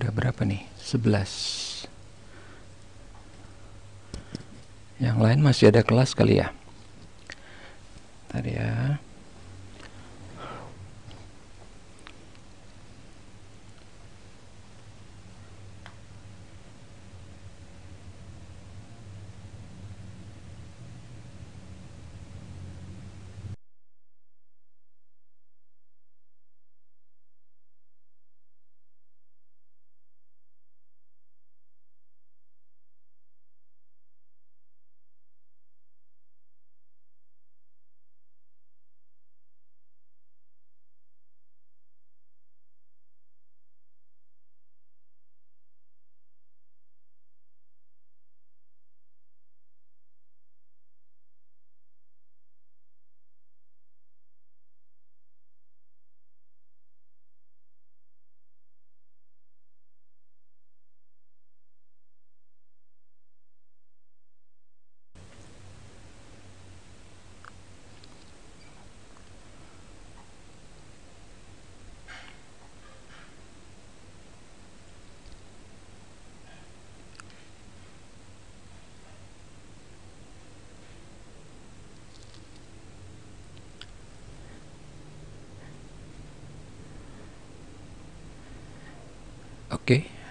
udah berapa nih 11 yang lain masih ada kelas kali ya tadi ya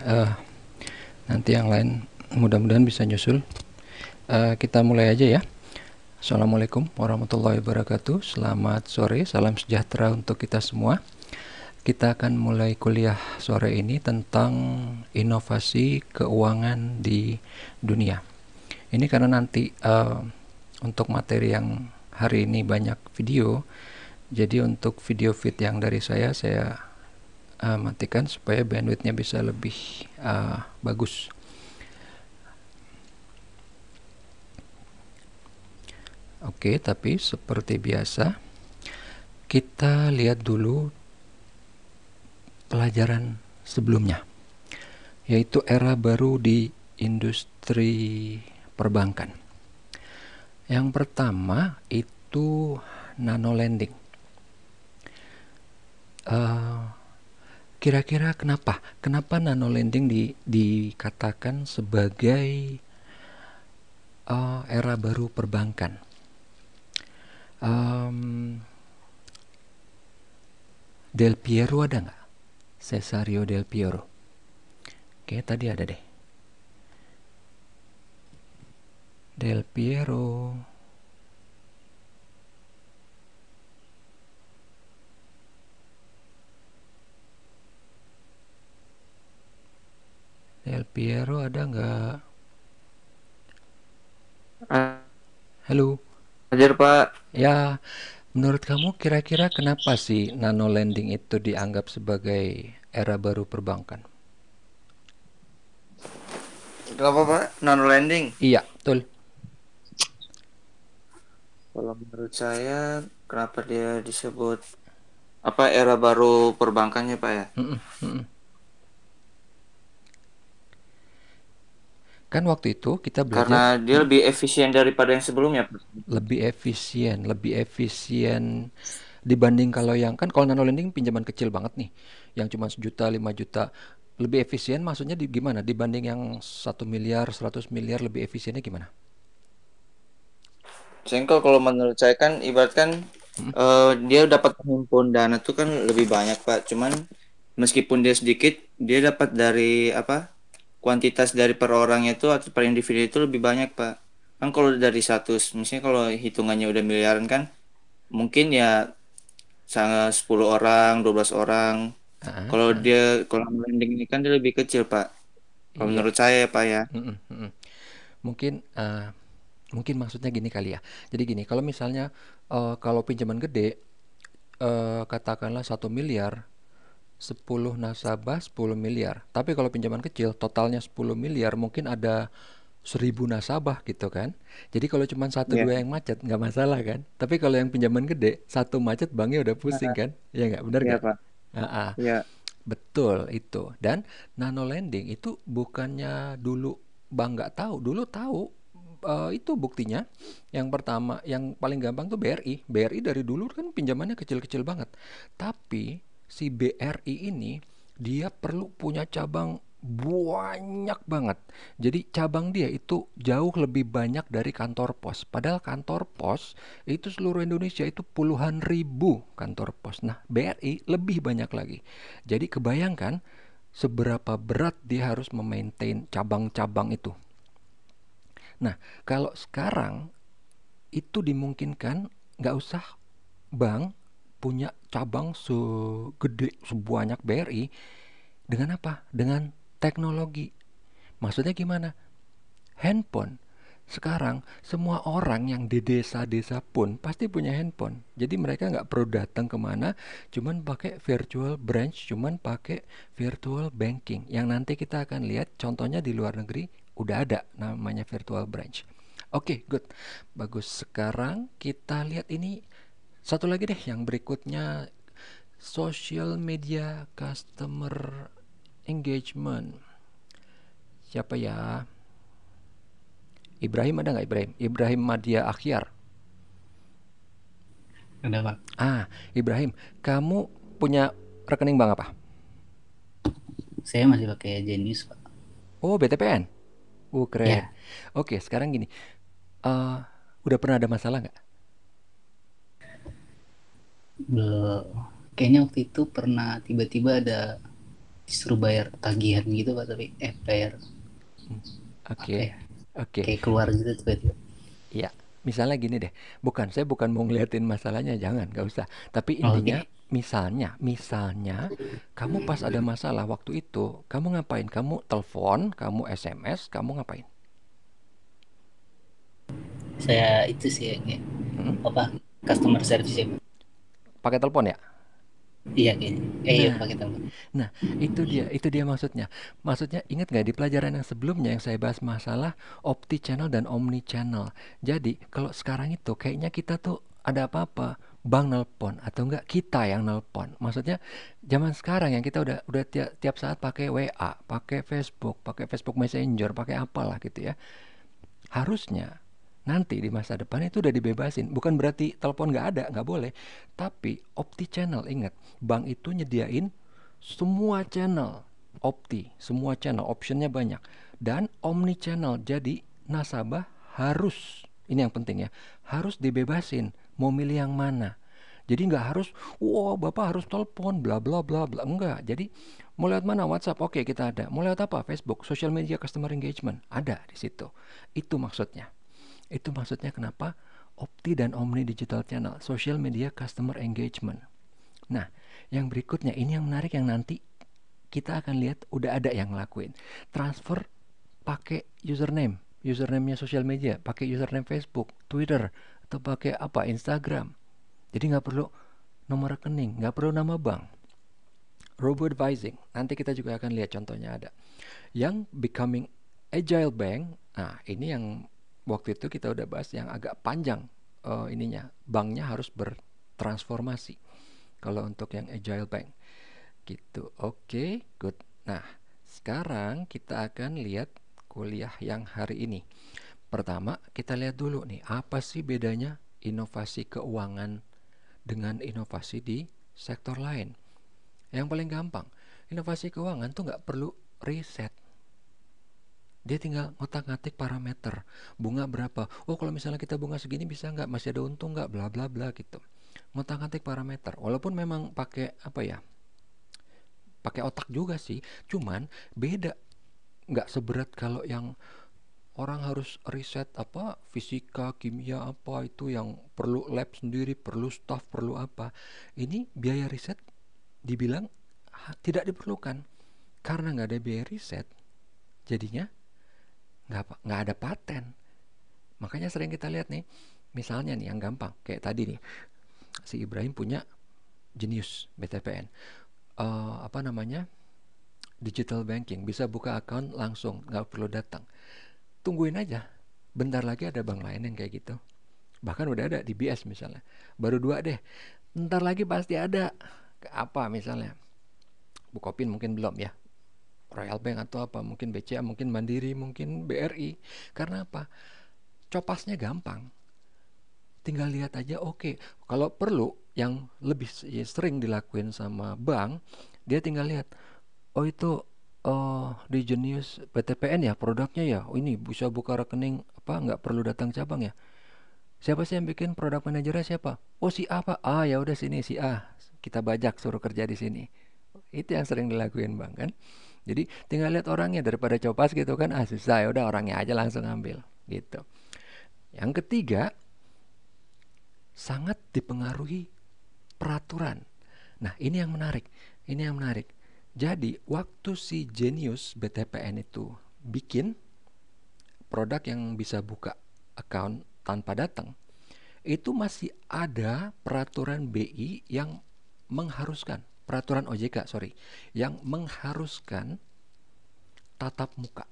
uh, nanti yang lain mudah-mudahan bisa nyusul uh, kita mulai aja ya Assalamualaikum warahmatullahi wabarakatuh selamat sore salam sejahtera untuk kita semua kita akan mulai kuliah sore ini tentang inovasi keuangan di dunia ini karena nanti uh, untuk materi yang hari ini banyak video jadi untuk video feed yang dari saya saya uh, matikan supaya bandwidthnya bisa lebih uh, bagus oke okay, tapi seperti biasa kita lihat dulu pelajaran sebelumnya yaitu era baru di industri perbankan yang pertama itu nano lending uh, Kira-kira kenapa? Kenapa nano lending di, dikatakan sebagai uh, era baru perbankan? Um, Del Piero ada nggak? Cesario Del Piero. Oke, tadi ada deh. Del Piero. Piero ada nggak? Ah. Halo. Hadir Pak. Ya, menurut kamu kira-kira kenapa sih nano lending itu dianggap sebagai era baru perbankan? Kenapa Pak? Nano lending? Iya, betul. Kalau menurut saya, kenapa dia disebut apa era baru perbankannya Pak ya? Mm -mm, mm -mm. Kan waktu itu kita belajar Karena dia lebih efisien daripada yang sebelumnya. Lebih efisien, lebih efisien dibanding kalau yang kan kalau nano lending pinjaman kecil banget nih, yang cuma sejuta, lima juta. Lebih efisien maksudnya di, gimana? Dibanding yang satu miliar, seratus miliar lebih efisiennya gimana? Sengko kalau menurut saya kan ibaratkan hmm. uh, dia dapat menghimpun dana tuh kan lebih banyak pak. Cuman meskipun dia sedikit, dia dapat dari apa? kuantitas dari per orang itu atau per individu itu lebih banyak pak kan kalau dari satu misalnya kalau hitungannya udah miliaran kan mungkin ya sangat 10 orang 12 orang uh-huh. kalau ah. dia kalau landing ini kan dia lebih kecil pak kalau iya. menurut saya ya pak ya mm, mm, mm, mungkin uh, mungkin maksudnya gini kali ya jadi gini kalau misalnya uh, kalau pinjaman gede uh, katakanlah satu miliar 10 nasabah 10 miliar. Tapi kalau pinjaman kecil totalnya 10 miliar mungkin ada 1000 nasabah gitu kan. Jadi kalau cuma satu yeah. dua yang macet nggak masalah kan. Tapi kalau yang pinjaman gede satu macet banknya udah pusing kan. Ya nggak benar iya, nggak? Yeah, Iya. uh -uh. Yeah. Betul itu. Dan nano lending itu bukannya dulu bank nggak tahu, dulu tahu uh, itu buktinya yang pertama yang paling gampang tuh BRI BRI dari dulu kan pinjamannya kecil-kecil banget tapi si BRI ini dia perlu punya cabang banyak banget. Jadi cabang dia itu jauh lebih banyak dari kantor pos. Padahal kantor pos itu seluruh Indonesia itu puluhan ribu kantor pos. Nah, BRI lebih banyak lagi. Jadi kebayangkan seberapa berat dia harus memaintain cabang-cabang itu. Nah, kalau sekarang itu dimungkinkan nggak usah bank punya cabang segede sebanyak BRI dengan apa? Dengan teknologi. Maksudnya gimana? Handphone. Sekarang semua orang yang di desa-desa pun pasti punya handphone. Jadi mereka nggak perlu datang kemana, cuman pakai virtual branch, cuman pakai virtual banking. Yang nanti kita akan lihat contohnya di luar negeri udah ada namanya virtual branch. Oke, okay, good. Bagus. Sekarang kita lihat ini satu lagi deh yang berikutnya social media customer engagement. Siapa ya? Ibrahim ada nggak Ibrahim? Ibrahim Madia Akhyar. Ada pak. Ah Ibrahim, kamu punya rekening bank apa? Saya masih pakai jenis pak. Oh BTPN. Oh uh, keren. Yeah. Oke sekarang gini, uh, udah pernah ada masalah nggak? Be, eh, kayaknya waktu itu pernah tiba-tiba ada disuruh bayar tagihan gitu pak tapi eh bayar hmm, oke okay. Ya? oke okay. kayak keluar gitu tiba-tiba ya misalnya gini deh bukan saya bukan mau ngeliatin masalahnya jangan gak usah tapi oh, intinya okay. misalnya misalnya kamu pas ada masalah waktu itu kamu ngapain kamu telepon kamu sms kamu ngapain saya itu sih ya, hmm? apa customer service ya pakai telepon ya? Iya kayaknya. Eh, iya, nah, iya pakai telepon. Nah, itu dia, itu dia maksudnya. Maksudnya ingat nggak di pelajaran yang sebelumnya yang saya bahas masalah opti channel dan omni channel. Jadi, kalau sekarang itu kayaknya kita tuh ada apa-apa bang nelpon atau enggak kita yang nelpon. Maksudnya zaman sekarang yang kita udah udah tiap, tiap saat pakai WA, pakai Facebook, pakai Facebook Messenger, pakai apalah gitu ya. Harusnya nanti di masa depan itu udah dibebasin. Bukan berarti telepon nggak ada, nggak boleh. Tapi opti channel ingat, bank itu nyediain semua channel opti, semua channel optionnya banyak dan omni channel. Jadi nasabah harus ini yang penting ya, harus dibebasin mau milih yang mana. Jadi nggak harus, wow bapak harus telepon, bla bla bla bla. Enggak. Jadi mau lihat mana WhatsApp? Oke kita ada. Mau lihat apa? Facebook, social media customer engagement ada di situ. Itu maksudnya. Itu maksudnya kenapa Opti dan Omni Digital Channel, Social Media Customer Engagement. Nah, yang berikutnya ini yang menarik yang nanti kita akan lihat udah ada yang ngelakuin. Transfer pakai username, username-nya social media, pakai username Facebook, Twitter, atau pakai apa Instagram. Jadi nggak perlu nomor rekening, nggak perlu nama bank. Robo advising, nanti kita juga akan lihat contohnya ada. Yang becoming agile bank, nah ini yang waktu itu kita udah bahas yang agak panjang uh, ininya banknya harus bertransformasi kalau untuk yang agile bank gitu oke okay, good nah sekarang kita akan lihat kuliah yang hari ini pertama kita lihat dulu nih apa sih bedanya inovasi keuangan dengan inovasi di sektor lain yang paling gampang inovasi keuangan tuh nggak perlu riset dia tinggal ngotak-ngatik parameter. Bunga berapa? Oh, kalau misalnya kita bunga segini bisa nggak? Masih ada untung nggak? Bla bla bla gitu. Ngotak-ngatik parameter. Walaupun memang pakai apa ya? Pakai otak juga sih. Cuman beda. Nggak seberat kalau yang orang harus riset apa fisika, kimia apa itu yang perlu lab sendiri, perlu staff, perlu apa. Ini biaya riset dibilang tidak diperlukan karena nggak ada biaya riset jadinya nggak nggak ada paten makanya sering kita lihat nih misalnya nih yang gampang kayak tadi nih si Ibrahim punya jenius BTPN uh, eh, apa namanya digital banking bisa buka account langsung nggak perlu datang tungguin aja bentar lagi ada bank lain yang kayak gitu bahkan udah ada di BS misalnya baru dua deh bentar lagi pasti ada apa misalnya Bukopin mungkin belum ya Royal Bank atau apa mungkin BCA mungkin Mandiri mungkin BRI karena apa copasnya gampang tinggal lihat aja oke okay. kalau perlu yang lebih ya, sering dilakuin sama bank dia tinggal lihat oh itu oh di Genius PTPN ya produknya ya oh, ini bisa buka rekening apa nggak perlu datang cabang ya siapa sih yang bikin produk manajernya siapa oh si A pak ah ya udah sini si A kita bajak suruh kerja di sini itu yang sering dilakuin bang kan jadi tinggal lihat orangnya daripada copas gitu kan ah susah ya udah orangnya aja langsung ambil gitu. Yang ketiga sangat dipengaruhi peraturan. Nah, ini yang menarik. Ini yang menarik. Jadi, waktu si Genius BTPN itu bikin produk yang bisa buka account tanpa datang, itu masih ada peraturan BI yang mengharuskan peraturan OJK sorry yang mengharuskan tatap muka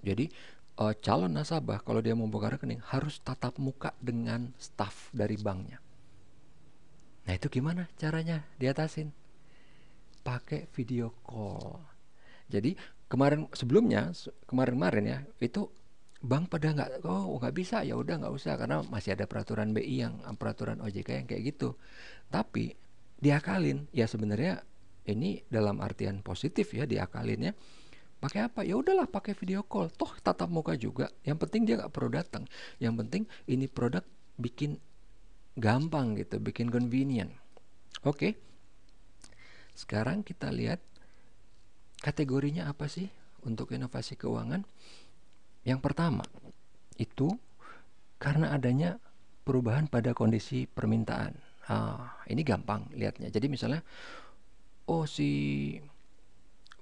jadi e, calon nasabah kalau dia mau buka rekening harus tatap muka dengan staff dari banknya nah itu gimana caranya diatasin pakai video call jadi kemarin sebelumnya kemarin-kemarin ya itu bank pada nggak oh nggak bisa ya udah nggak usah karena masih ada peraturan BI yang peraturan OJK yang kayak gitu tapi diakalin ya sebenarnya ini dalam artian positif ya diakalinnya pakai apa ya udahlah pakai video call toh tatap muka juga yang penting dia nggak perlu datang yang penting ini produk bikin gampang gitu bikin convenient oke okay. sekarang kita lihat kategorinya apa sih untuk inovasi keuangan yang pertama itu karena adanya perubahan pada kondisi permintaan Nah, ini gampang lihatnya. Jadi misalnya, oh si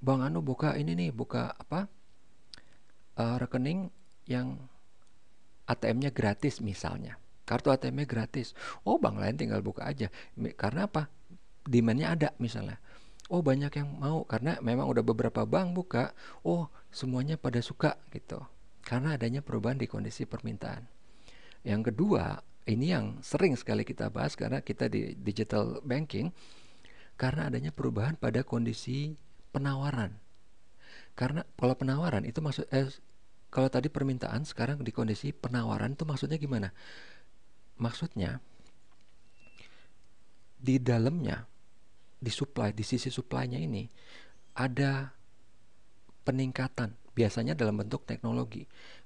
Bang Anu buka ini nih, buka apa? Uh, rekening yang ATM-nya gratis misalnya. Kartu ATM-nya gratis. Oh, bang lain tinggal buka aja. Karena apa? Demand-nya ada misalnya. Oh, banyak yang mau karena memang udah beberapa bank buka. Oh, semuanya pada suka gitu. Karena adanya perubahan di kondisi permintaan. Yang kedua, ini yang sering sekali kita bahas karena kita di digital banking karena adanya perubahan pada kondisi penawaran. Karena kalau penawaran itu maksud eh, kalau tadi permintaan sekarang di kondisi penawaran itu maksudnya gimana? Maksudnya di dalamnya di supply di sisi supply-nya ini ada peningkatan biasanya dalam bentuk teknologi.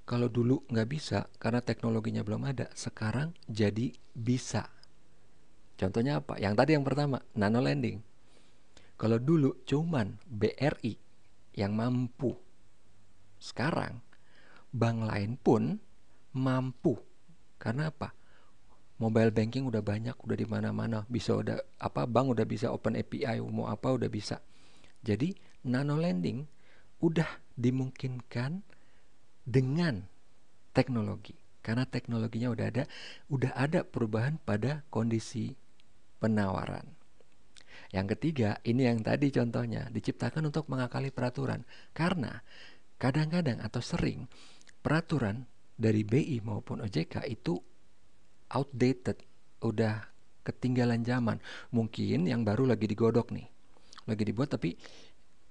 Kalau dulu nggak bisa karena teknologinya belum ada, sekarang jadi bisa. Contohnya apa? Yang tadi yang pertama, nano lending. Kalau dulu cuman BRI yang mampu. Sekarang bank lain pun mampu. Karena apa? Mobile banking udah banyak, udah di mana-mana, bisa udah apa bank udah bisa open API, mau apa udah bisa. Jadi nano lending udah dimungkinkan dengan teknologi karena teknologinya udah ada, udah ada perubahan pada kondisi penawaran. Yang ketiga, ini yang tadi contohnya, diciptakan untuk mengakali peraturan. Karena kadang-kadang atau sering peraturan dari BI maupun OJK itu outdated, udah ketinggalan zaman. Mungkin yang baru lagi digodok nih, lagi dibuat tapi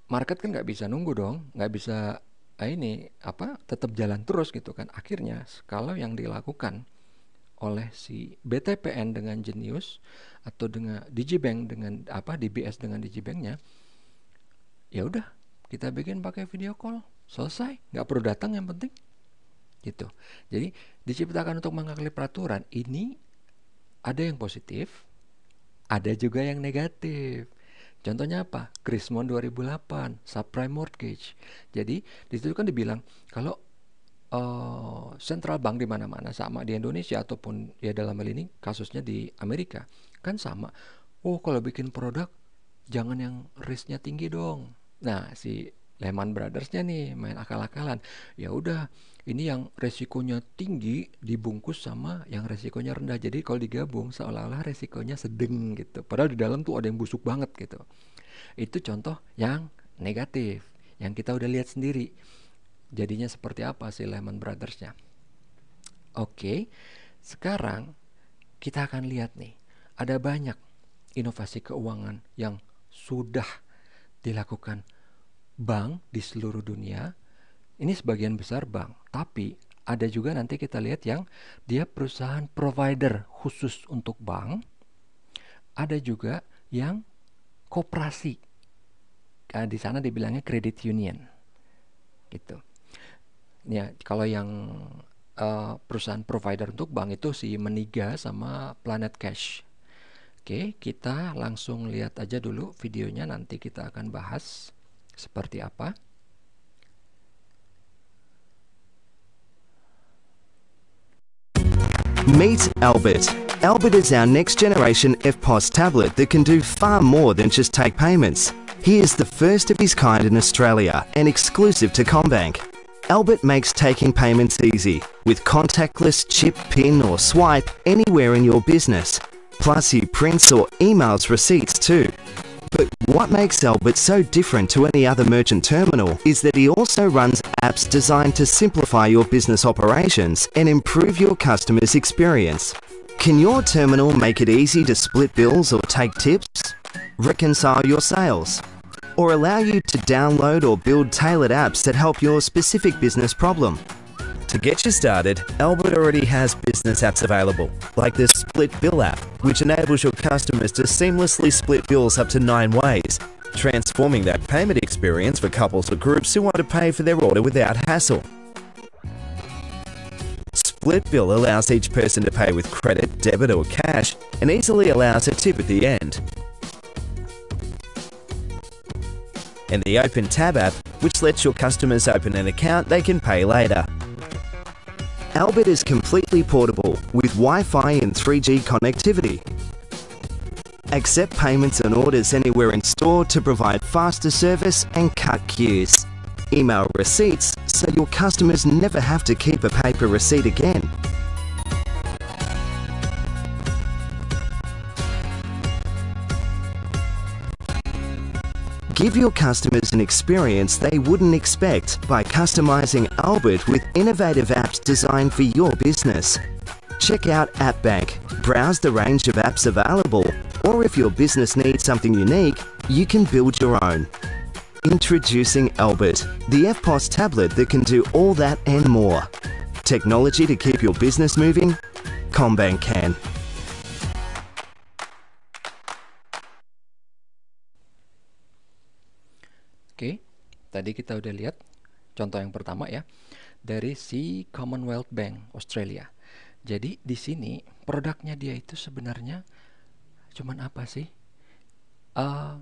market kan nggak bisa nunggu dong, nggak bisa Eh, ini apa tetap jalan terus gitu kan akhirnya kalau yang dilakukan oleh si BTPN dengan Genius atau dengan Digibank dengan apa DBS dengan Digibanknya ya udah kita bikin pakai video call selesai nggak perlu datang yang penting gitu jadi diciptakan untuk mengakali peraturan ini ada yang positif ada juga yang negatif Contohnya apa? Krismon 2008, subprime mortgage. Jadi di situ kan dibilang kalau uh, central bank di mana-mana sama di Indonesia ataupun ya dalam hal ini kasusnya di Amerika kan sama. Oh kalau bikin produk jangan yang risknya tinggi dong. Nah si Lehman Brothersnya nih main akal-akalan. Ya udah ini yang resikonya tinggi dibungkus sama yang resikonya rendah jadi kalau digabung seolah-olah resikonya sedeng gitu padahal di dalam tuh ada yang busuk banget gitu itu contoh yang negatif yang kita udah lihat sendiri jadinya seperti apa sih Lehman Brothersnya oke sekarang kita akan lihat nih ada banyak inovasi keuangan yang sudah dilakukan bank di seluruh dunia ini sebagian besar bank, tapi ada juga nanti kita lihat yang dia perusahaan provider khusus untuk bank. Ada juga yang koperasi. Nah, di sana dibilangnya credit union. Gitu. Ya, kalau yang uh, perusahaan provider untuk bank itu si Meniga sama Planet Cash. Oke, kita langsung lihat aja dulu videonya nanti kita akan bahas seperti apa. Meet Albert. Albert is our next generation FPOS tablet that can do far more than just take payments. He is the first of his kind in Australia and exclusive to Combank. Albert makes taking payments easy with contactless chip, pin or swipe anywhere in your business. Plus he prints or emails receipts too. But what makes Albert so different to any other merchant terminal is that he also runs apps designed to simplify your business operations and improve your customer's experience. Can your terminal make it easy to split bills or take tips? Reconcile your sales? Or allow you to download or build tailored apps that help your specific business problem? To get you started, Albert already has business apps available, like the Split Bill app, which enables your customers to seamlessly split bills up to nine ways, transforming that payment experience for couples or groups who want to pay for their order without hassle. Split Bill allows each person to pay with credit, debit or cash, and easily allows a tip at the end. And the Open Tab app, which lets your customers open an account they can pay later. Albert is completely portable with Wi-Fi and 3G connectivity. Accept payments and orders anywhere in store to provide faster service and cut queues. Email receipts so your customers never have to keep a paper receipt again. Give your customers an experience they wouldn't expect by customizing Albert with innovative apps designed for your business. Check out AppBank, browse the range of apps available, or if your business needs something unique, you can build your own. Introducing Albert, the FPOS tablet that can do all that and more. Technology to keep your business moving? Combank can. Tadi kita udah lihat contoh yang pertama ya dari si Commonwealth Bank Australia. Jadi di sini produknya dia itu sebenarnya cuman apa sih? Uh,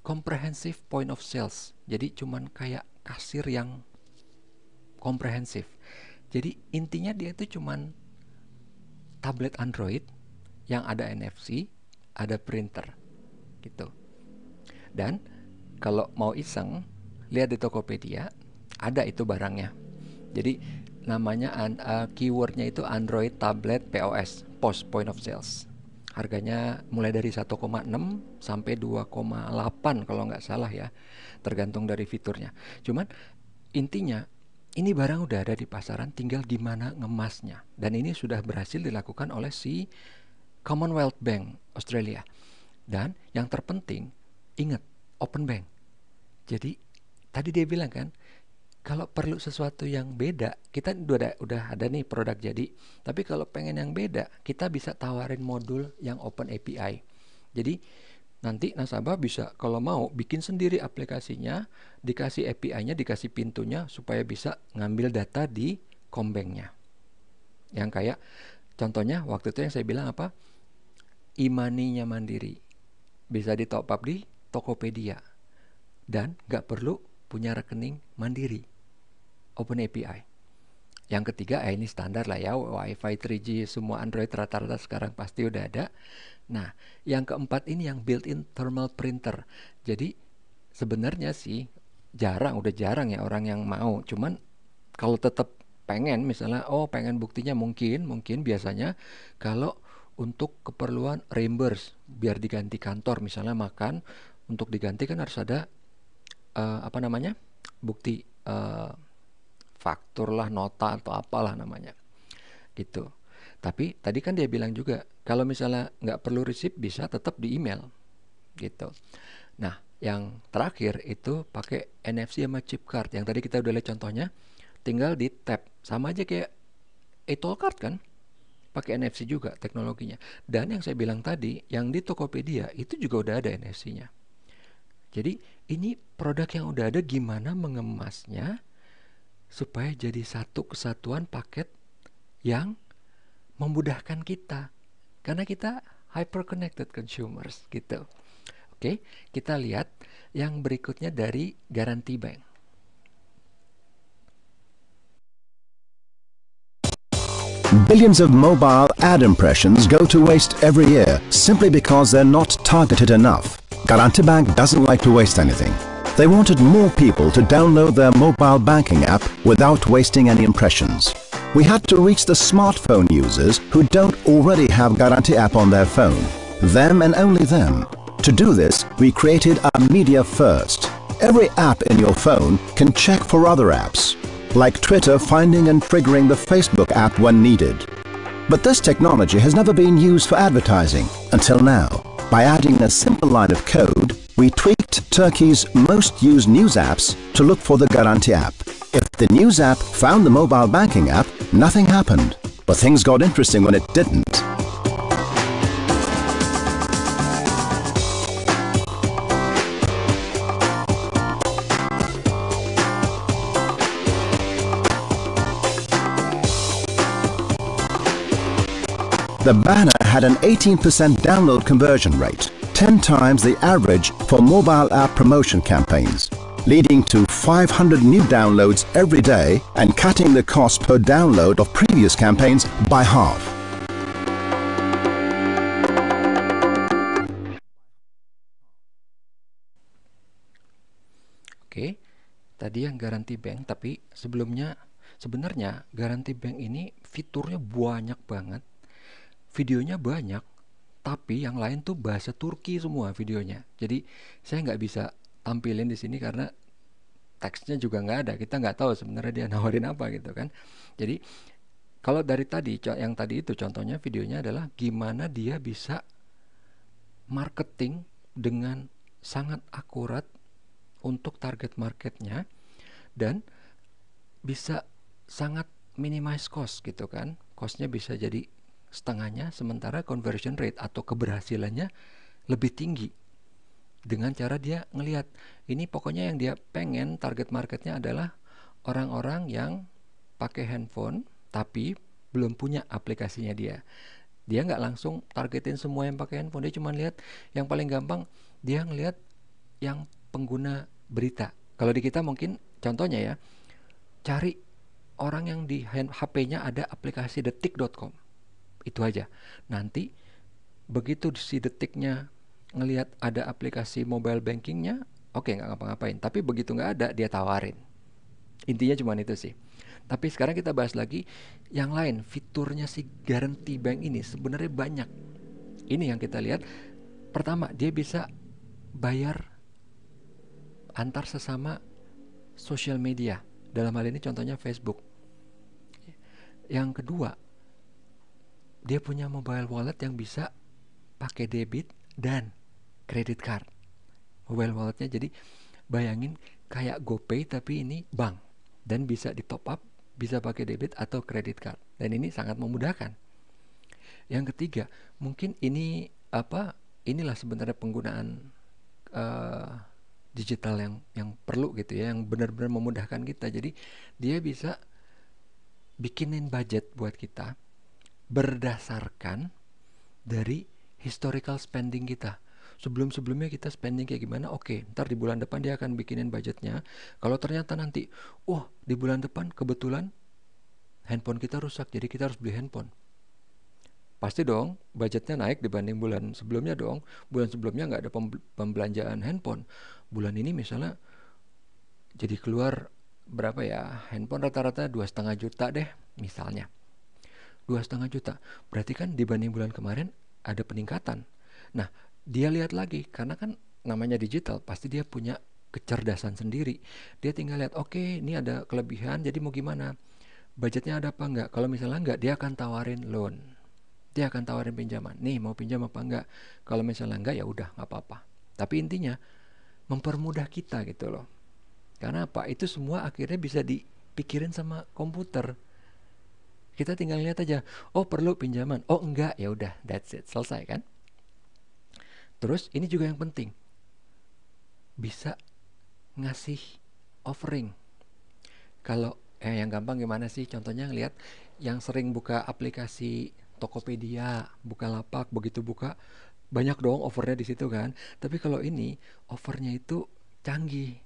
comprehensive point of sales. Jadi cuman kayak kasir yang komprehensif. Jadi intinya dia itu cuman tablet Android yang ada NFC, ada printer gitu. Dan kalau mau iseng lihat di Tokopedia ada itu barangnya. Jadi namanya uh, keywordnya itu Android tablet POS post Point of Sales). Harganya mulai dari 1,6 sampai 2,8 kalau nggak salah ya, tergantung dari fiturnya. Cuman intinya ini barang udah ada di pasaran, tinggal gimana ngemasnya. Dan ini sudah berhasil dilakukan oleh si Commonwealth Bank Australia. Dan yang terpenting, ingat open bank. Jadi tadi dia bilang kan, kalau perlu sesuatu yang beda, kita udah udah ada nih produk jadi. Tapi kalau pengen yang beda, kita bisa tawarin modul yang open API. Jadi nanti nasabah bisa kalau mau bikin sendiri aplikasinya, dikasih API-nya, dikasih pintunya supaya bisa ngambil data di kombengnya. Yang kayak contohnya waktu itu yang saya bilang apa? Imaninya mandiri. Bisa di up di Tokopedia dan nggak perlu punya rekening mandiri Open API. Yang ketiga eh, ini standar lah ya WiFi 3G semua Android rata-rata sekarang pasti udah ada. Nah yang keempat ini yang built-in thermal printer. Jadi sebenarnya sih jarang udah jarang ya orang yang mau. Cuman kalau tetap pengen misalnya oh pengen buktinya mungkin mungkin biasanya kalau untuk keperluan reimburse biar diganti kantor misalnya makan untuk diganti kan harus ada uh, apa namanya bukti uh, faktur lah nota atau apalah namanya gitu tapi tadi kan dia bilang juga kalau misalnya nggak perlu resip bisa tetap di email gitu nah yang terakhir itu pakai NFC sama chip card yang tadi kita udah lihat contohnya tinggal di tap sama aja kayak e-toll card kan pakai NFC juga teknologinya dan yang saya bilang tadi yang di Tokopedia itu juga udah ada NFC-nya jadi ini produk yang udah ada gimana mengemasnya supaya jadi satu kesatuan paket yang memudahkan kita karena kita hyper connected consumers gitu. Oke, kita lihat yang berikutnya dari Garanti Bank. Billions of mobile ad impressions go to waste every year simply because they're not targeted enough. Garanti Bank doesn't like to waste anything. They wanted more people to download their mobile banking app without wasting any impressions. We had to reach the smartphone users who don't already have Garanti app on their phone. Them and only them. To do this, we created a media first. Every app in your phone can check for other apps, like Twitter finding and triggering the Facebook app when needed. But this technology has never been used for advertising until now. By adding a simple line of code, we tweaked Turkey's most used news apps to look for the Garanti app. If the news app found the mobile banking app, nothing happened. But things got interesting when it didn't. The banner had an 18% download conversion rate, 10 times the average for mobile app promotion campaigns, leading to 500 new downloads every day and cutting the cost per download of previous campaigns by half. Oke, tadi yang garanti bank, tapi sebelumnya sebenarnya garanti bank ini fiturnya banyak banget videonya banyak tapi yang lain tuh bahasa Turki semua videonya jadi saya nggak bisa tampilin di sini karena teksnya juga nggak ada kita nggak tahu sebenarnya dia nawarin apa gitu kan jadi kalau dari tadi yang tadi itu contohnya videonya adalah gimana dia bisa marketing dengan sangat akurat untuk target marketnya dan bisa sangat minimize cost gitu kan costnya bisa jadi setengahnya sementara conversion rate atau keberhasilannya lebih tinggi dengan cara dia ngelihat ini pokoknya yang dia pengen target marketnya adalah orang-orang yang pakai handphone tapi belum punya aplikasinya dia dia nggak langsung targetin semua yang pakai handphone dia cuma lihat yang paling gampang dia ngelihat yang pengguna berita kalau di kita mungkin contohnya ya cari orang yang di HP-nya ada aplikasi detik.com itu aja nanti begitu si detiknya ngelihat ada aplikasi mobile bankingnya oke okay, nggak ngapa-ngapain tapi begitu nggak ada dia tawarin intinya cuma itu sih tapi sekarang kita bahas lagi yang lain fiturnya si guarantee bank ini sebenarnya banyak ini yang kita lihat pertama dia bisa bayar antar sesama social media dalam hal ini contohnya Facebook yang kedua dia punya mobile wallet yang bisa pakai debit dan kredit card mobile walletnya jadi bayangin kayak GoPay tapi ini bank dan bisa di top up bisa pakai debit atau kredit card dan ini sangat memudahkan yang ketiga mungkin ini apa inilah sebenarnya penggunaan uh, digital yang yang perlu gitu ya yang benar-benar memudahkan kita jadi dia bisa bikinin budget buat kita berdasarkan dari historical spending kita. Sebelum-sebelumnya kita spending kayak gimana? Oke, ntar di bulan depan dia akan bikinin budgetnya. Kalau ternyata nanti, wah di bulan depan kebetulan handphone kita rusak, jadi kita harus beli handphone. Pasti dong, budgetnya naik dibanding bulan sebelumnya dong. Bulan sebelumnya nggak ada pembelanjaan handphone. Bulan ini misalnya jadi keluar berapa ya handphone rata-rata dua setengah juta deh misalnya dua setengah juta berarti kan dibanding bulan kemarin ada peningkatan nah dia lihat lagi karena kan namanya digital pasti dia punya kecerdasan sendiri dia tinggal lihat oke okay, ini ada kelebihan jadi mau gimana budgetnya ada apa enggak kalau misalnya enggak dia akan tawarin loan dia akan tawarin pinjaman nih mau pinjam apa enggak kalau misalnya enggak ya udah nggak apa-apa tapi intinya mempermudah kita gitu loh karena apa itu semua akhirnya bisa dipikirin sama komputer kita tinggal lihat aja, oh perlu pinjaman, oh enggak, ya udah, that's it, selesai kan? Terus ini juga yang penting, bisa ngasih offering. Kalau eh, yang gampang gimana sih? Contohnya ngelihat yang sering buka aplikasi Tokopedia, buka lapak begitu buka banyak dong offernya di situ kan. Tapi kalau ini offernya itu canggih.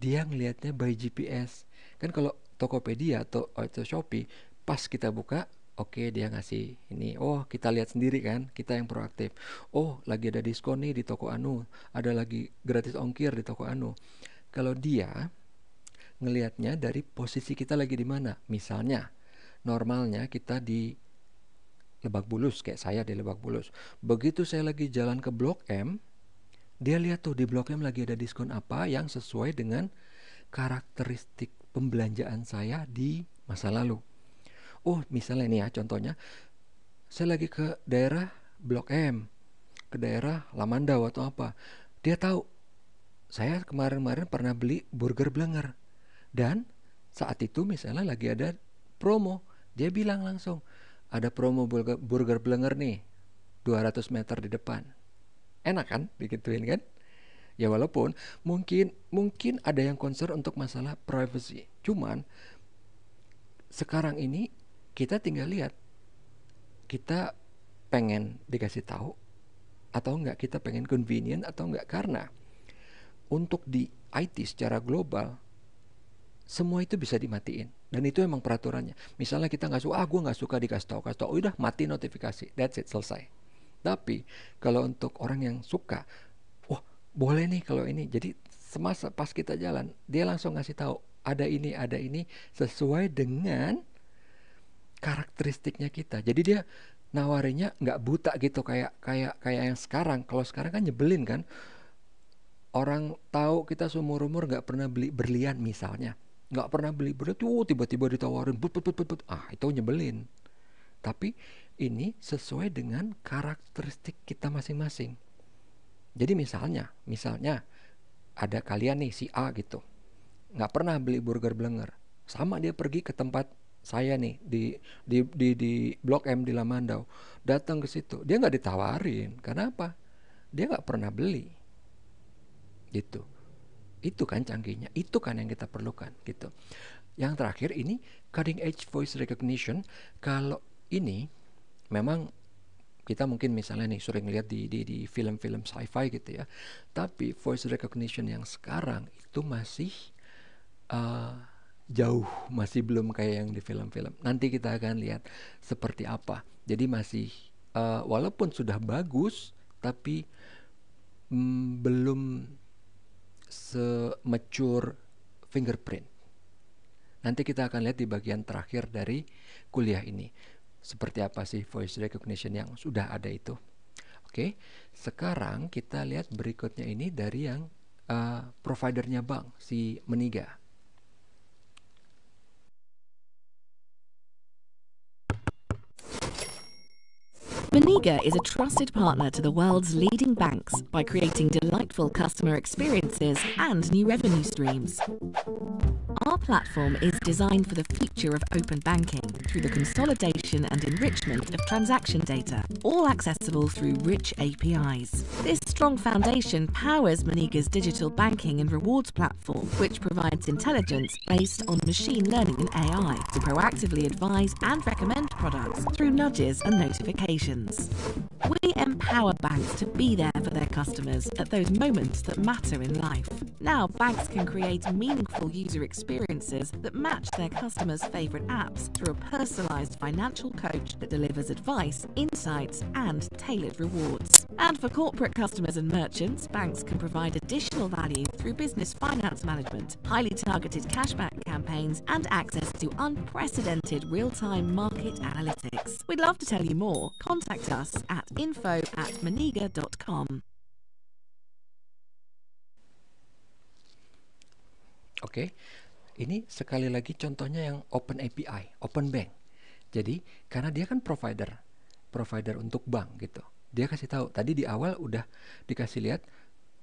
Dia ngelihatnya by GPS. Kan kalau Tokopedia atau, atau Shopee pas kita buka oke dia ngasih ini oh kita lihat sendiri kan kita yang proaktif oh lagi ada diskon nih di toko anu ada lagi gratis ongkir di toko anu kalau dia ngelihatnya dari posisi kita lagi di mana misalnya normalnya kita di Lebak Bulus kayak saya di Lebak Bulus. Begitu saya lagi jalan ke Blok M, dia lihat tuh di Blok M lagi ada diskon apa yang sesuai dengan karakteristik pembelanjaan saya di masa lalu. Oh, misalnya nih ya contohnya saya lagi ke daerah Blok M, ke daerah Lamandau atau apa. Dia tahu saya kemarin-kemarin pernah beli burger blenger dan saat itu misalnya lagi ada promo, dia bilang langsung ada promo burger, burger blenger nih 200 meter di depan. Enak kan dikituin kan? Ya walaupun mungkin mungkin ada yang concern untuk masalah privacy. Cuman sekarang ini kita tinggal lihat kita pengen dikasih tahu atau enggak kita pengen convenient atau enggak karena untuk di IT secara global semua itu bisa dimatiin dan itu emang peraturannya misalnya kita nggak suka ah gue nggak suka dikasih tahu kasih tahu oh, udah mati notifikasi that's it selesai tapi kalau untuk orang yang suka wah boleh nih kalau ini jadi semasa pas kita jalan dia langsung ngasih tahu ada ini ada ini sesuai dengan karakteristiknya kita. Jadi dia nawarinya nggak buta gitu kayak kayak kayak yang sekarang. Kalau sekarang kan nyebelin kan. Orang tahu kita seumur umur nggak pernah beli berlian misalnya, nggak pernah beli berlian tuh tiba-tiba ditawarin put put put put but. ah itu nyebelin. Tapi ini sesuai dengan karakteristik kita masing-masing. Jadi misalnya, misalnya ada kalian nih si A gitu, nggak pernah beli burger blenger, sama dia pergi ke tempat saya nih di di di, di blok M di Lamandau datang ke situ dia nggak ditawarin karena apa dia nggak pernah beli gitu itu kan canggihnya itu kan yang kita perlukan gitu yang terakhir ini cutting edge voice recognition kalau ini memang kita mungkin misalnya nih sering lihat di di, di film-film sci-fi gitu ya tapi voice recognition yang sekarang itu masih uh, jauh masih belum kayak yang di film-film nanti kita akan lihat seperti apa jadi masih uh, walaupun sudah bagus tapi mm, belum semecur fingerprint nanti kita akan lihat di bagian terakhir dari kuliah ini seperti apa sih voice recognition yang sudah ada itu Oke, okay. sekarang kita lihat berikutnya ini dari yang uh, providernya bank, si Meniga. Beniga is a trusted partner to the world's leading banks by creating delightful customer experiences and new revenue streams. Our platform is designed for the future of open banking through the consolidation and enrichment of transaction data, all accessible through rich APIs. This strong foundation powers Maniga's digital banking and rewards platform, which provides intelligence based on machine learning and AI to proactively advise and recommend products through nudges and notifications brands. We empower banks to be there for their customers at those moments that matter in life. Now, banks can create meaningful user experiences that match their customers' favourite apps through a personalised financial coach that delivers advice, insights, and tailored rewards. And for corporate customers and merchants, banks can provide additional value through business finance management, highly targeted cashback campaigns, and access to unprecedented real time market analytics. We'd love to tell you more. Contact us at info at maniga.com. Oke, okay. ini sekali lagi contohnya yang Open API, Open Bank. Jadi, karena dia kan provider, provider untuk bank gitu dia kasih tahu tadi di awal udah dikasih lihat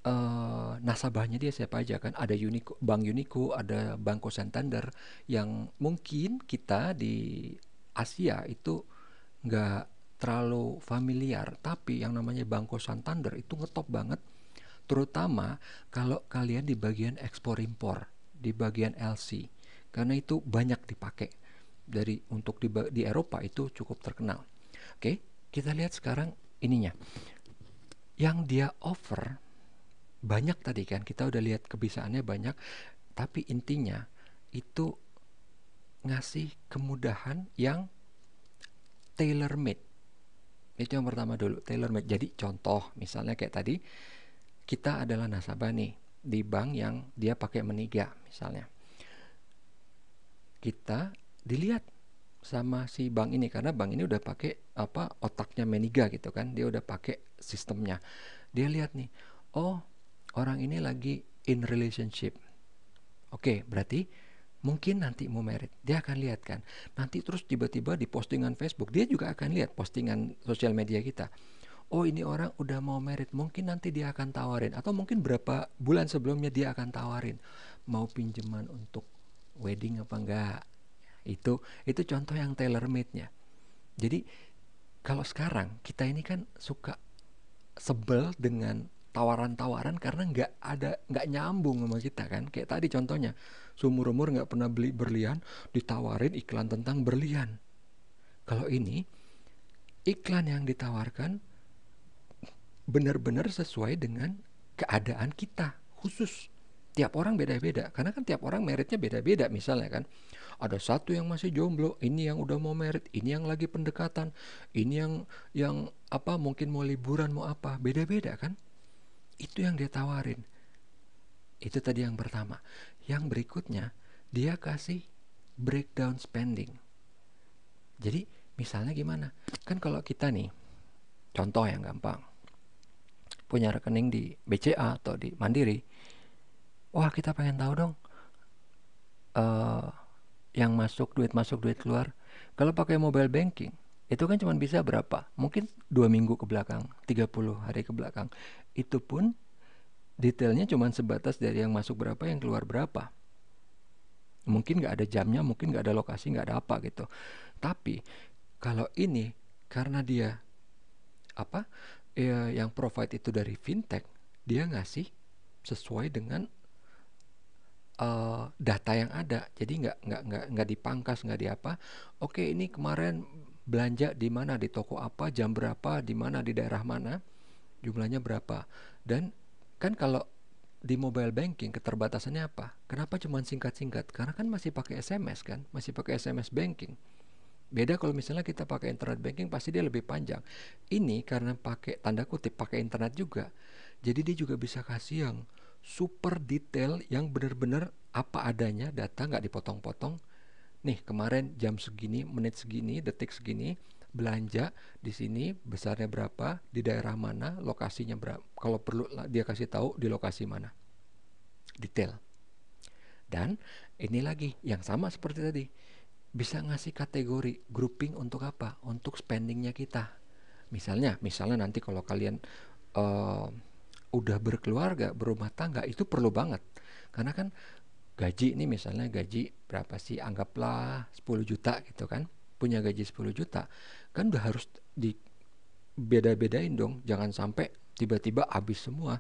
uh, nasabahnya dia siapa aja kan ada Unico, Bank Unico ada bank Santander yang mungkin kita di Asia itu nggak terlalu familiar tapi yang namanya bank Santander itu ngetop banget terutama kalau kalian di bagian ekspor impor di bagian LC karena itu banyak dipakai dari untuk di, di Eropa itu cukup terkenal oke kita lihat sekarang ininya yang dia offer banyak tadi kan kita udah lihat kebiasaannya banyak tapi intinya itu ngasih kemudahan yang tailor made itu yang pertama dulu tailor made jadi contoh misalnya kayak tadi kita adalah nasabah nih di bank yang dia pakai meniga misalnya kita dilihat sama si bank ini karena bank ini udah pakai apa otaknya meniga gitu kan dia udah pakai sistemnya dia lihat nih oh orang ini lagi in relationship oke okay, berarti mungkin nanti mau merit dia akan lihat kan nanti terus tiba-tiba di postingan Facebook dia juga akan lihat postingan sosial media kita oh ini orang udah mau merit mungkin nanti dia akan tawarin atau mungkin berapa bulan sebelumnya dia akan tawarin mau pinjaman untuk wedding apa enggak itu itu contoh yang tailor made-nya. Jadi kalau sekarang kita ini kan suka sebel dengan tawaran-tawaran karena nggak ada nggak nyambung sama kita kan kayak tadi contohnya sumur umur nggak pernah beli berlian ditawarin iklan tentang berlian kalau ini iklan yang ditawarkan benar-benar sesuai dengan keadaan kita khusus tiap orang beda-beda karena kan tiap orang meritnya beda-beda misalnya kan ada satu yang masih jomblo ini yang udah mau merit ini yang lagi pendekatan ini yang yang apa mungkin mau liburan mau apa beda-beda kan itu yang dia tawarin itu tadi yang pertama yang berikutnya dia kasih breakdown spending jadi misalnya gimana kan kalau kita nih contoh yang gampang punya rekening di BCA atau di Mandiri wah kita pengen tahu dong uh, yang masuk duit masuk duit keluar kalau pakai mobile banking itu kan cuma bisa berapa mungkin dua minggu ke belakang 30 hari ke belakang itu pun detailnya cuma sebatas dari yang masuk berapa yang keluar berapa mungkin nggak ada jamnya mungkin nggak ada lokasi nggak ada apa gitu tapi kalau ini karena dia apa ya, yang provide itu dari fintech dia ngasih sesuai dengan Eh, data yang ada jadi nggak nggak nggak nggak dipangkas nggak diapa oke ini kemarin belanja di mana di toko apa jam berapa di mana di daerah mana jumlahnya berapa dan kan kalau di mobile banking keterbatasannya apa kenapa cuma singkat-singkat karena kan masih pakai SMS kan masih pakai SMS banking beda kalau misalnya kita pakai internet banking pasti dia lebih panjang ini karena pakai tanda kutip pakai internet juga jadi dia juga bisa kasih yang super detail yang benar-benar apa adanya data nggak dipotong-potong nih kemarin jam segini menit segini detik segini belanja di sini besarnya berapa di daerah mana lokasinya berapa kalau perlu dia kasih tahu di lokasi mana detail dan ini lagi yang sama seperti tadi bisa ngasih kategori grouping untuk apa untuk spendingnya kita misalnya misalnya nanti kalau kalian uh, udah berkeluarga, berumah tangga itu perlu banget. Karena kan gaji ini misalnya gaji berapa sih? Anggaplah 10 juta gitu kan. Punya gaji 10 juta. Kan udah harus di beda-bedain dong, jangan sampai tiba-tiba habis semua.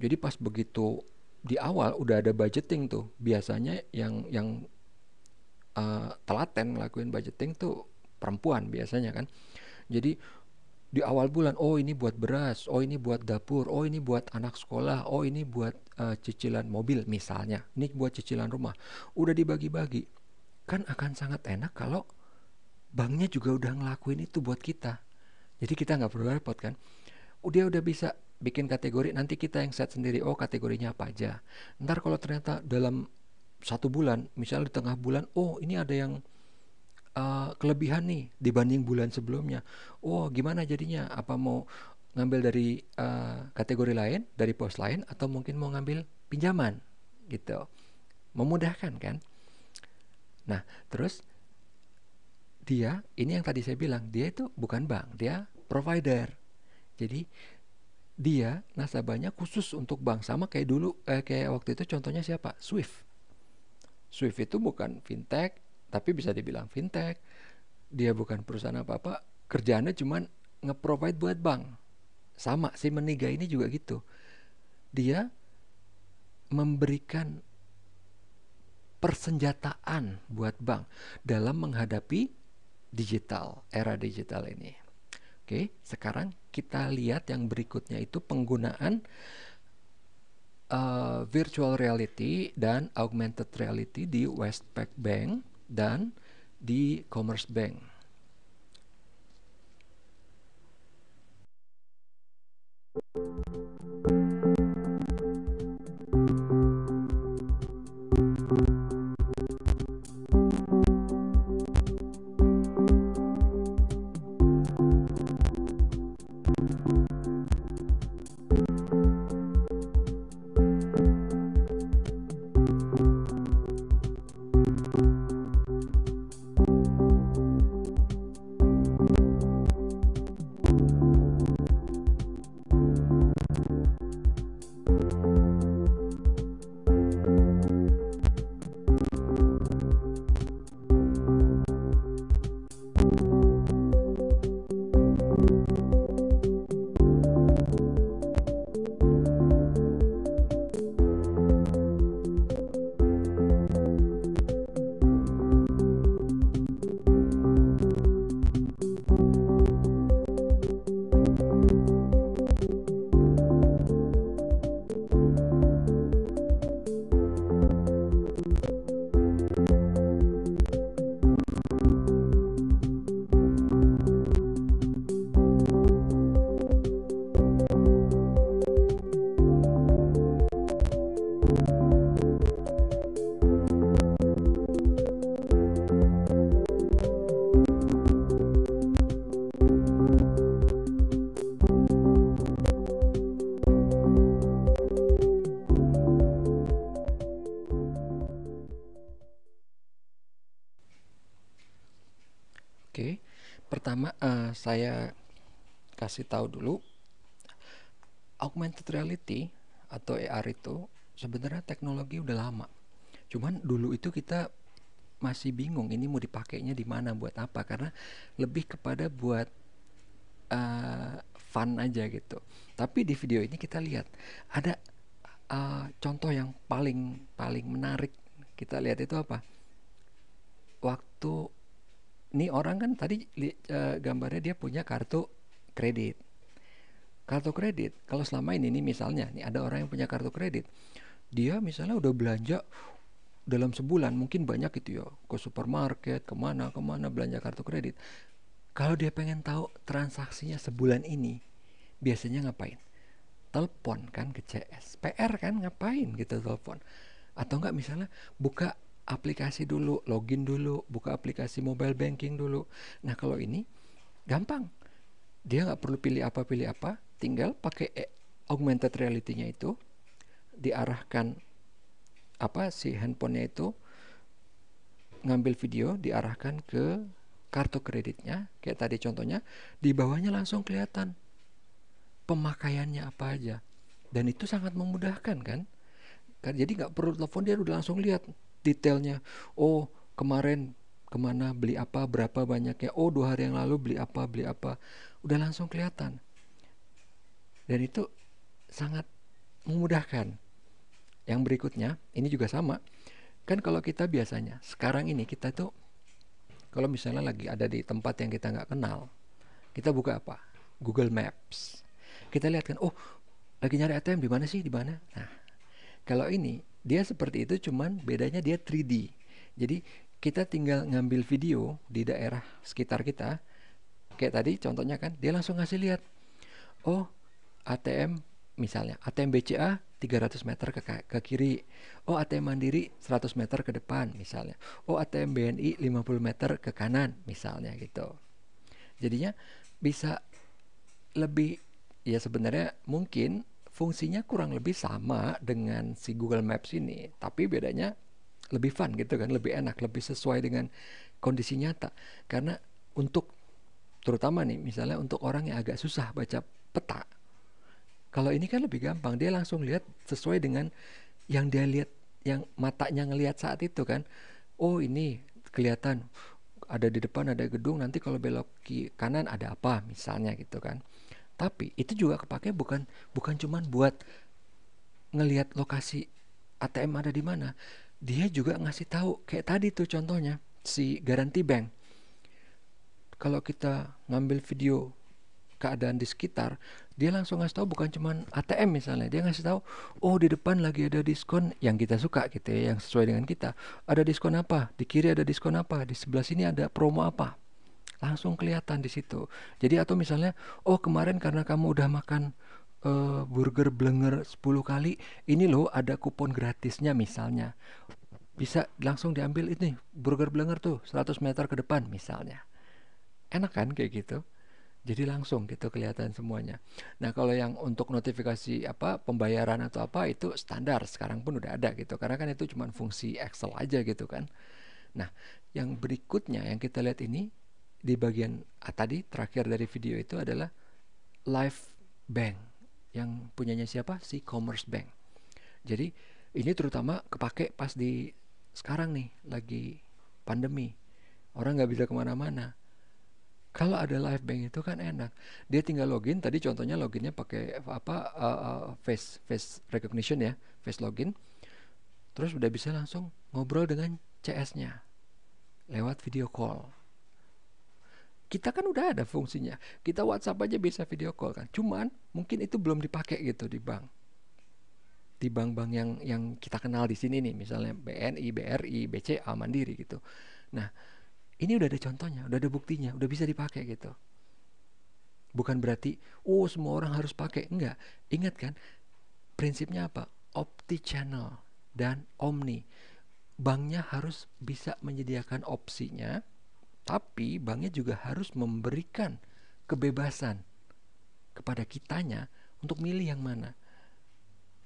Jadi pas begitu di awal udah ada budgeting tuh. Biasanya yang yang uh, telaten ngelakuin budgeting tuh perempuan biasanya kan. Jadi di awal bulan oh ini buat beras oh ini buat dapur oh ini buat anak sekolah oh ini buat uh, cicilan mobil misalnya ini buat cicilan rumah udah dibagi-bagi kan akan sangat enak kalau banknya juga udah ngelakuin itu buat kita jadi kita nggak perlu repot kan udah udah bisa bikin kategori nanti kita yang set sendiri oh kategorinya apa aja ntar kalau ternyata dalam satu bulan misalnya di tengah bulan oh ini ada yang Eh, kelebihan nih dibanding bulan sebelumnya. Oh, gimana jadinya? Apa mau ngambil dari uh, kategori lain, dari pos lain, atau mungkin mau ngambil pinjaman gitu? Memudahkan kan? Nah, terus dia ini yang tadi saya bilang dia itu bukan bank, dia provider. Jadi dia nasabahnya khusus untuk bank sama kayak dulu eh, kayak waktu itu contohnya siapa Swift Swift itu bukan fintech tapi bisa dibilang fintech dia bukan perusahaan apa-apa kerjaannya cuma ngeprovide buat bank sama si meniga ini juga gitu dia memberikan persenjataan buat bank dalam menghadapi digital, era digital ini. Oke, sekarang kita lihat yang berikutnya itu penggunaan uh, virtual reality dan augmented reality di Westpac Bank dan di Commerce Bank. saya kasih tahu dulu augmented reality atau AR itu sebenarnya teknologi udah lama cuman dulu itu kita masih bingung ini mau dipakainya di mana buat apa karena lebih kepada buat uh, fun aja gitu tapi di video ini kita lihat ada uh, contoh yang paling paling menarik kita lihat itu apa waktu ini orang kan tadi uh, gambarnya dia punya kartu kredit. Kartu kredit, kalau selama ini nih misalnya nih ada orang yang punya kartu kredit, dia misalnya udah belanja dalam sebulan mungkin banyak gitu ya ke supermarket kemana kemana belanja kartu kredit kalau dia pengen tahu transaksinya sebulan ini biasanya ngapain telepon kan ke CS PR kan ngapain gitu telepon atau enggak misalnya buka aplikasi dulu, login dulu, buka aplikasi mobile banking dulu. Nah kalau ini gampang, dia nggak perlu pilih apa pilih apa, tinggal pakai e, augmented reality-nya itu diarahkan apa si handphonenya itu ngambil video diarahkan ke kartu kreditnya kayak tadi contohnya di bawahnya langsung kelihatan pemakaiannya apa aja dan itu sangat memudahkan kan jadi nggak perlu telepon dia udah langsung lihat detailnya oh kemarin kemana beli apa berapa banyaknya oh dua hari yang lalu beli apa beli apa udah langsung kelihatan dan itu sangat memudahkan yang berikutnya ini juga sama kan kalau kita biasanya sekarang ini kita tuh kalau misalnya lagi ada di tempat yang kita nggak kenal kita buka apa Google Maps kita lihat kan oh lagi nyari ATM di mana sih di mana nah kalau ini dia seperti itu cuman bedanya dia 3D. Jadi kita tinggal ngambil video di daerah sekitar kita. Kayak tadi contohnya kan, dia langsung ngasih lihat. Oh, ATM misalnya, ATM BCA 300 meter ke, ke kiri. Oh, ATM Mandiri 100 meter ke depan misalnya. Oh, ATM BNI 50 meter ke kanan misalnya gitu. Jadinya bisa lebih ya sebenarnya mungkin fungsinya kurang lebih sama dengan si Google Maps ini, tapi bedanya lebih fun gitu kan, lebih enak, lebih sesuai dengan kondisi nyata. Karena untuk terutama nih misalnya untuk orang yang agak susah baca peta. Kalau ini kan lebih gampang, dia langsung lihat sesuai dengan yang dia lihat, yang matanya ngelihat saat itu kan. Oh, ini kelihatan ada di depan ada gedung, nanti kalau belok ke kanan ada apa misalnya gitu kan. Tapi itu juga kepake bukan bukan cuman buat ngelihat lokasi ATM ada di mana. Dia juga ngasih tahu kayak tadi tuh contohnya si Garanti Bank. Kalau kita ngambil video keadaan di sekitar, dia langsung ngasih tahu bukan cuman ATM misalnya, dia ngasih tahu, oh di depan lagi ada diskon yang kita suka gitu ya, yang sesuai dengan kita. Ada diskon apa? Di kiri ada diskon apa? Di sebelah sini ada promo apa? langsung kelihatan di situ. Jadi atau misalnya, oh kemarin karena kamu udah makan uh, burger blenger 10 kali, ini loh ada kupon gratisnya misalnya. Bisa langsung diambil ini burger blenger tuh 100 meter ke depan misalnya. Enak kan kayak gitu? jadi langsung gitu kelihatan semuanya. Nah kalau yang untuk notifikasi apa pembayaran atau apa itu standar sekarang pun udah ada gitu karena kan itu cuma fungsi Excel aja gitu kan. Nah yang berikutnya yang kita lihat ini di bagian ah, tadi terakhir dari video itu adalah Live Bank yang punyanya siapa si Commerce Bank. Jadi ini terutama kepake pas di sekarang nih lagi pandemi orang nggak bisa kemana-mana. Kalau ada live bank itu kan enak, dia tinggal login. Tadi contohnya loginnya pakai apa uh, uh, face face recognition ya, face login. Terus udah bisa langsung ngobrol dengan CS-nya lewat video call kita kan udah ada fungsinya. Kita WhatsApp aja bisa video call kan. Cuman mungkin itu belum dipakai gitu di bank. Di bank-bank yang yang kita kenal di sini nih, misalnya BNI, BRI, BCA, Mandiri gitu. Nah, ini udah ada contohnya, udah ada buktinya, udah bisa dipakai gitu. Bukan berarti oh semua orang harus pakai, enggak. Ingat kan prinsipnya apa? Opti channel dan omni. Banknya harus bisa menyediakan opsinya tapi banknya juga harus memberikan kebebasan kepada kitanya untuk milih yang mana.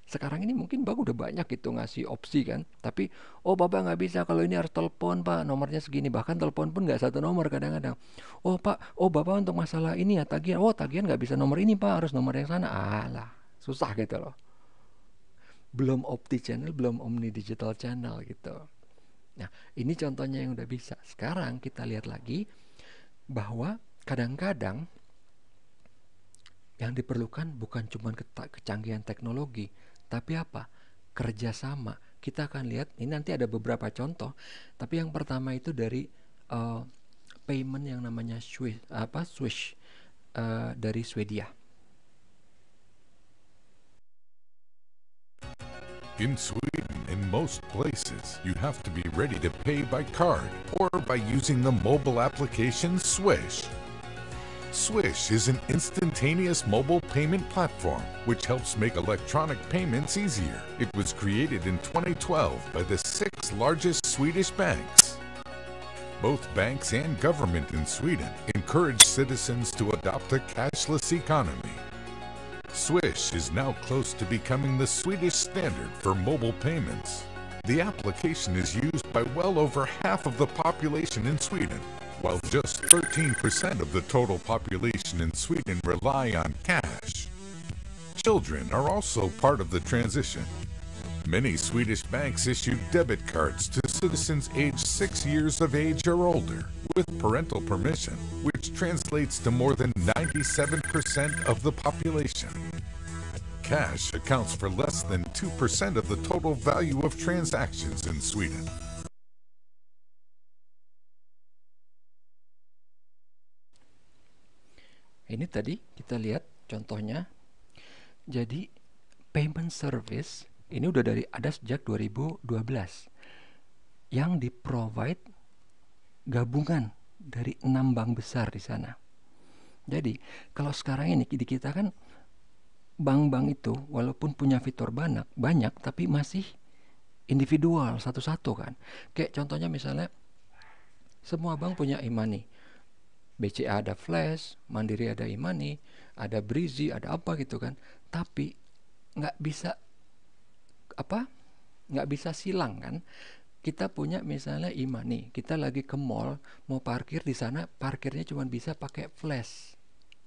Sekarang ini mungkin bank udah banyak itu ngasih opsi kan Tapi oh Bapak nggak bisa kalau ini harus telepon Pak Nomornya segini bahkan telepon pun nggak satu nomor kadang-kadang Oh Pak oh Bapak untuk masalah ini ya tagihan Oh tagihan nggak bisa nomor ini Pak harus nomor yang sana Alah susah gitu loh Belum Opti Channel belum Omni Digital Channel gitu Nah, ini contohnya yang udah bisa. Sekarang kita lihat lagi bahwa kadang-kadang yang diperlukan bukan cuma kecanggihan teknologi, tapi apa? Kerjasama. Kita akan lihat, ini nanti ada beberapa contoh, tapi yang pertama itu dari uh, payment yang namanya Swiss, apa Swiss uh, eh, dari Swedia. In Sweden, in most places, you have to be ready to pay by card or by using the mobile application Swish. Swish is an instantaneous mobile payment platform which helps make electronic payments easier. It was created in 2012 by the six largest Swedish banks. Both banks and government in Sweden encourage citizens to adopt a cashless economy. Swish is now close to becoming the Swedish standard for mobile payments. The application is used by well over half of the population in Sweden, while just 13% of the total population in Sweden rely on cash. Children are also part of the transition. Many Swedish banks issue debit cards to citizens aged 6 years of age or older with parental permission, which translates to more than 97% of the population. Cash accounts for less than 2% of the total value of transactions in Sweden. Ini tadi kita lihat contohnya. Jadi payment service ini udah dari ada sejak 2012 yang di provide gabungan dari enam bank besar di sana. Jadi kalau sekarang ini kita kan bank-bank itu walaupun punya fitur banyak, banyak tapi masih individual satu-satu kan. Kayak contohnya misalnya semua bank punya imani. money BCA ada Flash, Mandiri ada imani, money ada Brizi, ada apa gitu kan. Tapi nggak bisa apa? Nggak bisa silang kan. Kita punya misalnya imani, money kita lagi ke mall mau parkir di sana parkirnya cuma bisa pakai Flash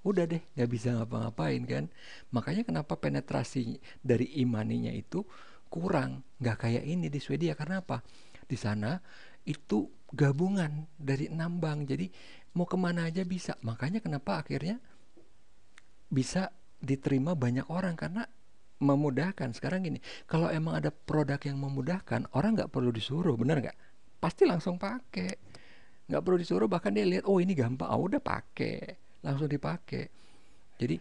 udah deh nggak bisa ngapa-ngapain kan makanya kenapa penetrasi dari imaninya itu kurang nggak kayak ini di Swedia karena apa di sana itu gabungan dari enam bank jadi mau kemana aja bisa makanya kenapa akhirnya bisa diterima banyak orang karena memudahkan sekarang gini kalau emang ada produk yang memudahkan orang nggak perlu disuruh benar nggak pasti langsung pakai nggak perlu disuruh bahkan dia lihat oh ini gampang oh udah pakai langsung dipakai jadi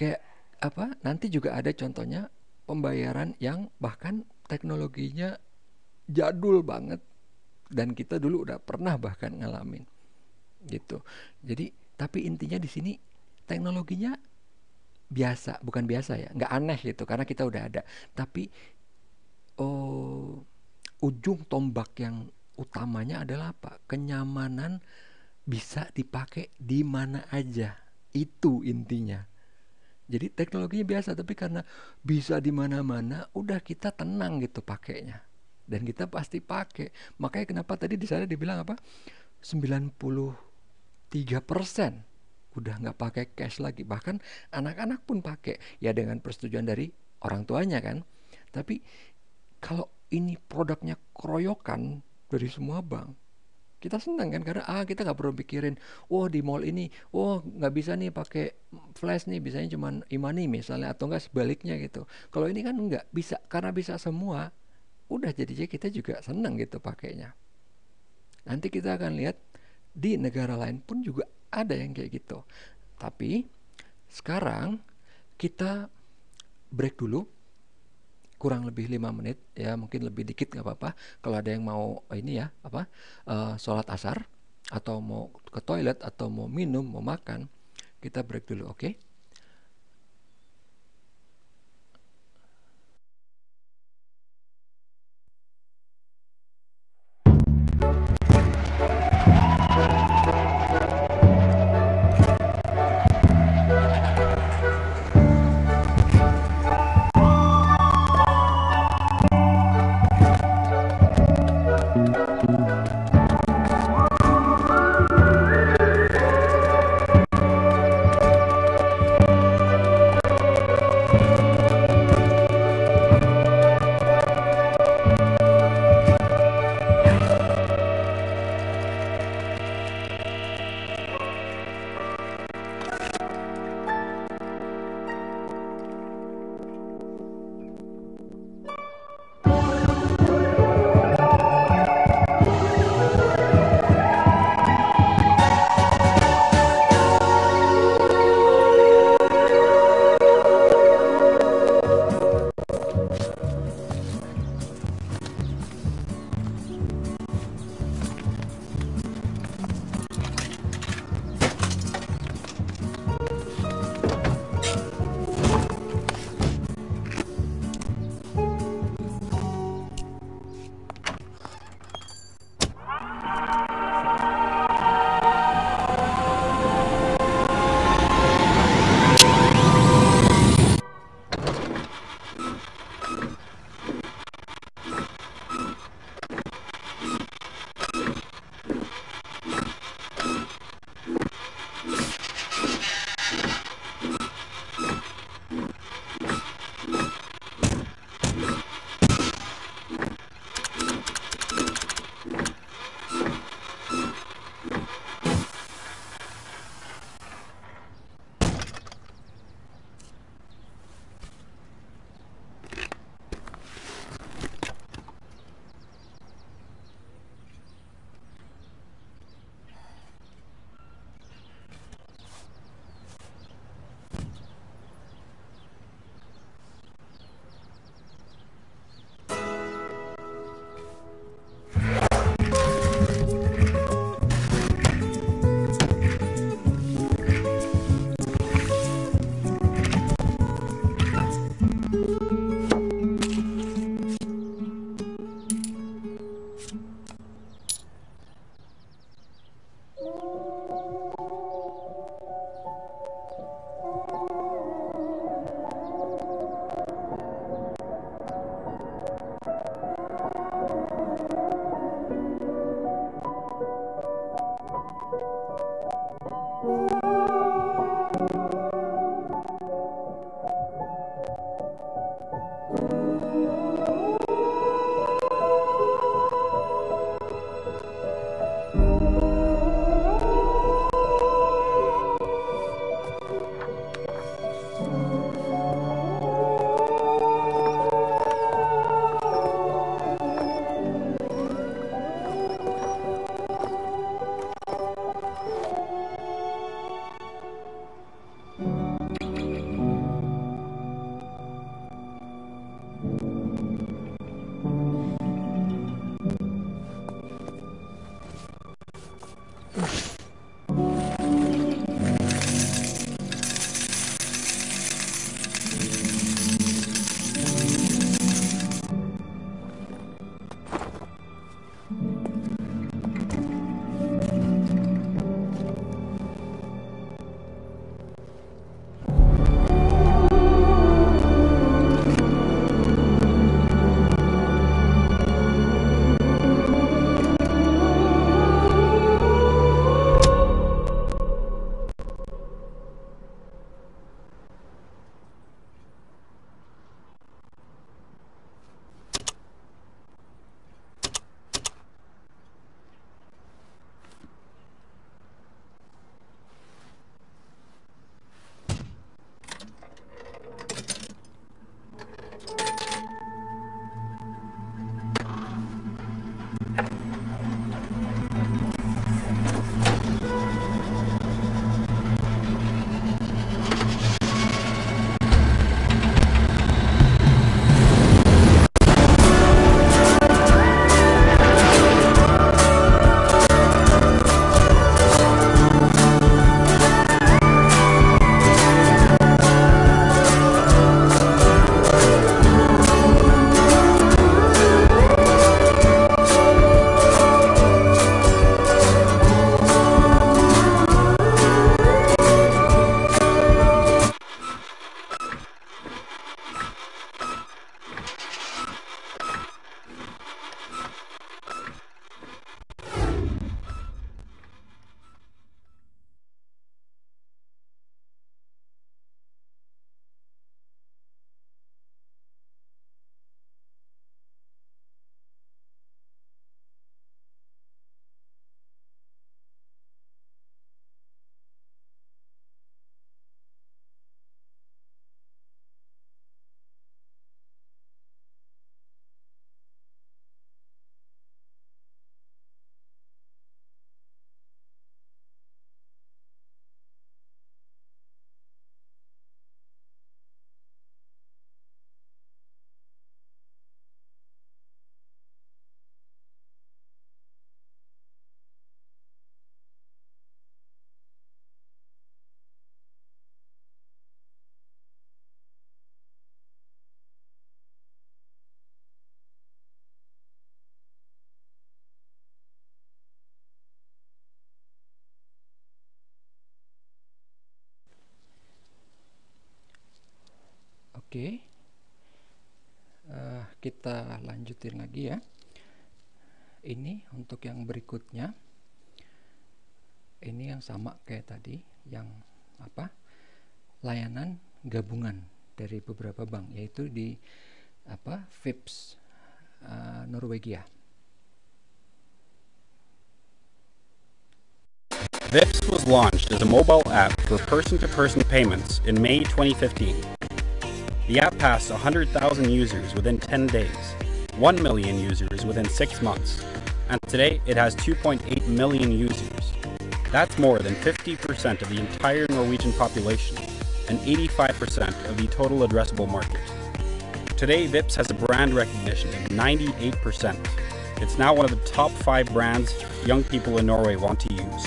kayak apa nanti juga ada contohnya pembayaran yang bahkan teknologinya jadul banget dan kita dulu udah pernah bahkan ngalamin gitu jadi tapi intinya di sini teknologinya biasa bukan biasa ya nggak aneh gitu karena kita udah ada tapi oh, ujung tombak yang utamanya adalah apa kenyamanan bisa dipakai di mana aja. Itu intinya. Jadi teknologinya biasa tapi karena bisa di mana-mana udah kita tenang gitu pakainya. Dan kita pasti pakai. Makanya kenapa tadi di sana dibilang apa? 93% udah nggak pakai cash lagi. Bahkan anak-anak pun pakai ya dengan persetujuan dari orang tuanya kan. Tapi kalau ini produknya keroyokan dari semua bank, kita senang kan karena ah kita nggak perlu pikirin wah oh, di mall ini wah oh, nggak bisa nih pakai flash nih bisanya cuman imani misalnya atau enggak sebaliknya gitu kalau ini kan nggak bisa karena bisa semua udah jadinya kita juga senang gitu pakainya nanti kita akan lihat di negara lain pun juga ada yang kayak gitu tapi sekarang kita break dulu kurang lebih lima menit ya mungkin lebih dikit nggak apa-apa kalau ada yang mau ini ya apa uh, sholat asar atau mau ke toilet atau mau minum mau makan kita break dulu oke okay? Oke, uh, kita lanjutin lagi ya. Ini untuk yang berikutnya. Ini yang sama kayak tadi, yang apa? Layanan gabungan dari beberapa bank, yaitu di apa? VIPS uh, eh, Norwegia. VIPS was launched as a mobile app for person-to-person -person payments in May 2015. The app passed 100,000 users within 10 days, 1 million users within 6 months, and today it has 2.8 million users. That's more than 50% of the entire Norwegian population and 85% of the total addressable market. Today, Vips has a brand recognition of 98%. It's now one of the top five brands young people in Norway want to use.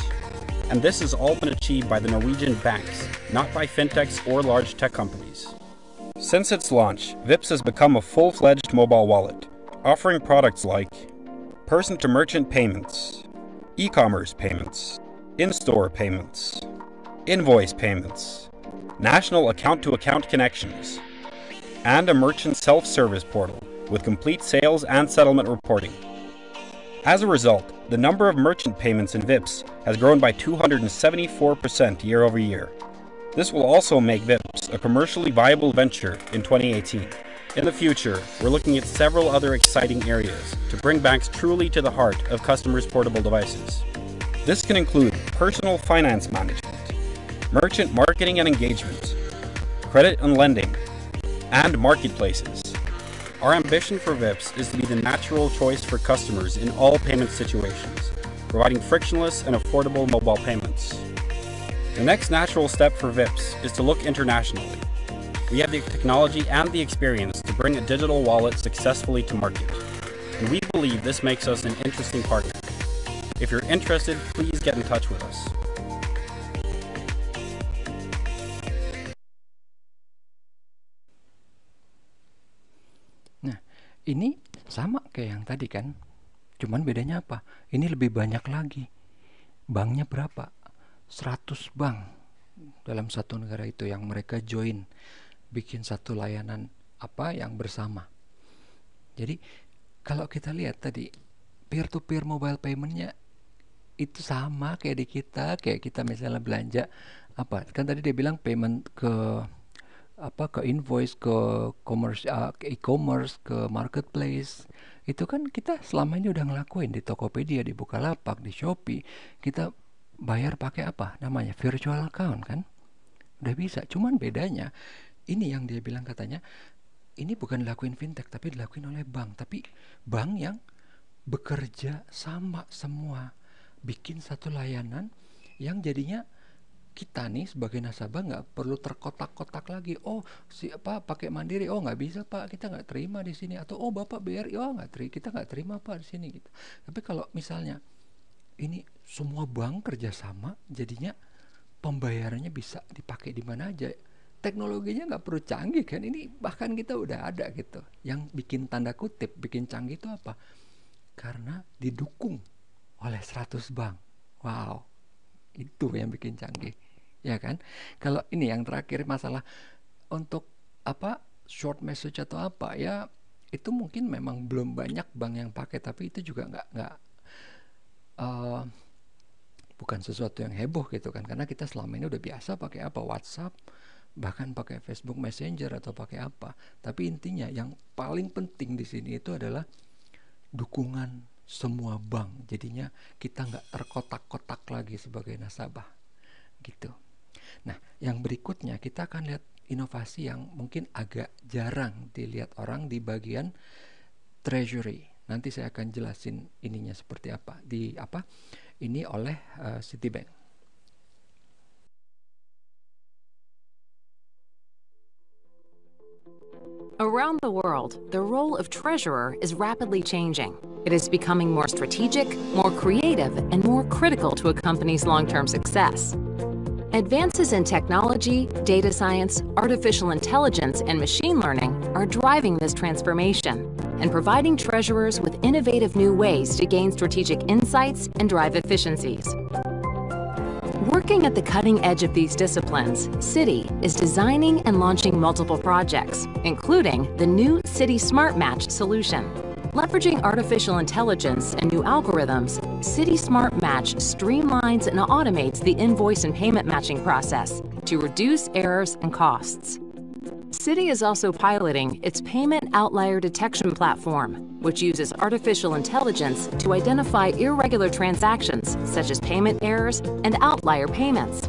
And this has all been achieved by the Norwegian banks, not by fintechs or large tech companies. Since its launch, VIPS has become a full-fledged mobile wallet, offering products like person-to-merchant payments, e-commerce payments, in-store payments, invoice payments, national account-to-account -account connections, and a merchant self-service portal with complete sales and settlement reporting. As a result, the number of merchant payments in VIPS has grown by 274% year over year, this will also make VIPS a commercially viable venture in 2018. In the future, we're looking at several other exciting areas to bring banks truly to the heart of customers' portable devices. This can include personal finance management, merchant marketing and engagement, credit and lending, and marketplaces. Our ambition for VIPS is to be the natural choice for customers in all payment situations, providing frictionless and affordable mobile payments. The next natural step for VIPS is to look internationally. We have the technology and the experience to bring a digital wallet successfully to market, and we believe this makes us an interesting partner. If you're interested, please get in touch with us. Nah, ini sama kayak yang tadi kan? Cuman bedanya apa? Ini lebih banyak lagi. Banknya berapa? 100 bank dalam satu negara itu yang mereka join bikin satu layanan apa yang bersama. Jadi kalau kita lihat tadi peer to peer mobile paymentnya itu sama kayak di kita kayak kita misalnya belanja apa kan tadi dia bilang payment ke apa ke invoice ke commerce uh, ke e-commerce ke marketplace itu kan kita selama ini udah ngelakuin di Tokopedia di Bukalapak di Shopee kita bayar pakai apa namanya virtual account kan udah bisa cuman bedanya ini yang dia bilang katanya ini bukan dilakuin fintech tapi dilakuin oleh bank tapi bank yang bekerja sama semua bikin satu layanan yang jadinya kita nih sebagai nasabah nggak perlu terkotak-kotak lagi oh siapa pakai mandiri oh nggak bisa pak kita nggak terima di sini atau oh bapak BRI oh nggak terima kita nggak terima pak di sini gitu tapi kalau misalnya ini semua bank kerjasama jadinya pembayarannya bisa dipakai di mana aja teknologinya nggak perlu canggih kan ini bahkan kita udah ada gitu yang bikin tanda kutip bikin canggih itu apa karena didukung oleh 100 bank wow itu yang bikin canggih ya kan kalau ini yang terakhir masalah untuk apa short message atau apa ya itu mungkin memang belum banyak bank yang pakai tapi itu juga nggak nggak uh, bukan sesuatu yang heboh gitu kan karena kita selama ini udah biasa pakai apa WhatsApp bahkan pakai Facebook Messenger atau pakai apa tapi intinya yang paling penting di sini itu adalah dukungan semua bank jadinya kita nggak terkotak-kotak lagi sebagai nasabah gitu nah yang berikutnya kita akan lihat inovasi yang mungkin agak jarang dilihat orang di bagian treasury Nanti saya akan jelasin ininya seperti apa di apa ini oleh uh, Citibank. Around the world, the role of treasurer is rapidly changing. It is becoming more strategic, more creative, and more critical to a company's long-term success. Advances in technology, data science, artificial intelligence, and machine learning are driving this transformation and providing treasurers with innovative new ways to gain strategic insights and drive efficiencies. Working at the cutting edge of these disciplines, City is designing and launching multiple projects, including the new City Smart Match solution. Leveraging artificial intelligence and new algorithms, City Smart Match streamlines and automates the invoice and payment matching process to reduce errors and costs. City is also piloting its payment outlier detection platform, which uses artificial intelligence to identify irregular transactions such as payment errors and outlier payments.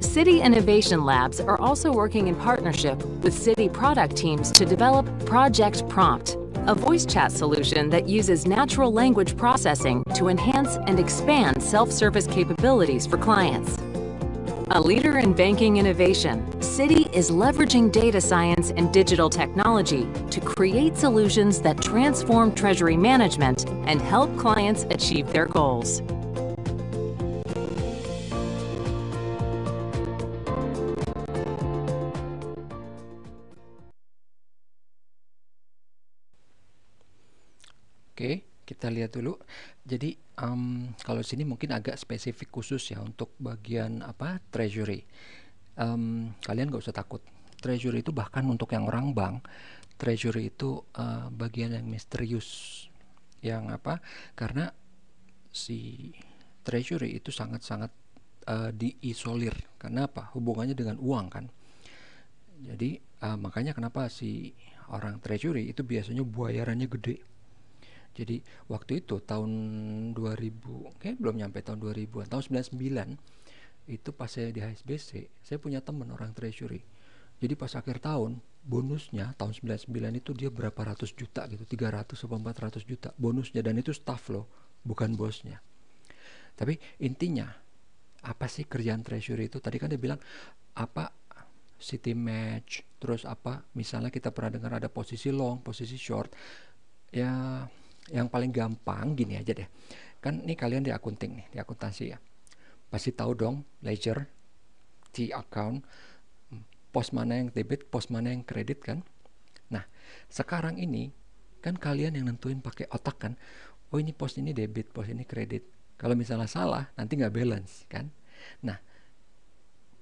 City Innovation Labs are also working in partnership with City product teams to develop Project Prompt, a voice chat solution that uses natural language processing to enhance and expand self-service capabilities for clients. A leader in banking innovation, Citi is leveraging data science and digital technology to create solutions that transform treasury management and help clients achieve their goals. kita lihat dulu. Jadi um, kalau sini mungkin agak spesifik khusus ya untuk bagian apa treasury. Um, kalian nggak usah takut. Treasury itu bahkan untuk yang orang bank, treasury itu uh, bagian yang misterius. Yang apa? Karena si treasury itu sangat-sangat uh, diisolir. Karena apa? Hubungannya dengan uang kan. Jadi uh, makanya kenapa si orang treasury itu biasanya buayarannya gede jadi waktu itu tahun 2000, oke belum nyampe tahun 2000-an, tahun 99 itu pas saya di HSBC, saya punya teman orang treasury. Jadi pas akhir tahun bonusnya tahun 99 itu dia berapa ratus juta gitu, 300 atau 400 juta bonusnya dan itu staff loh, bukan bosnya. Tapi intinya apa sih kerjaan treasury itu? Tadi kan dia bilang apa city match, terus apa misalnya kita pernah dengar ada posisi long, posisi short. Ya yang paling gampang gini aja deh kan ini kalian di akunting nih di akuntansi ya pasti tahu dong ledger T account pos mana yang debit pos mana yang kredit kan nah sekarang ini kan kalian yang nentuin pakai otak kan oh ini pos ini debit pos ini kredit kalau misalnya salah nanti nggak balance kan nah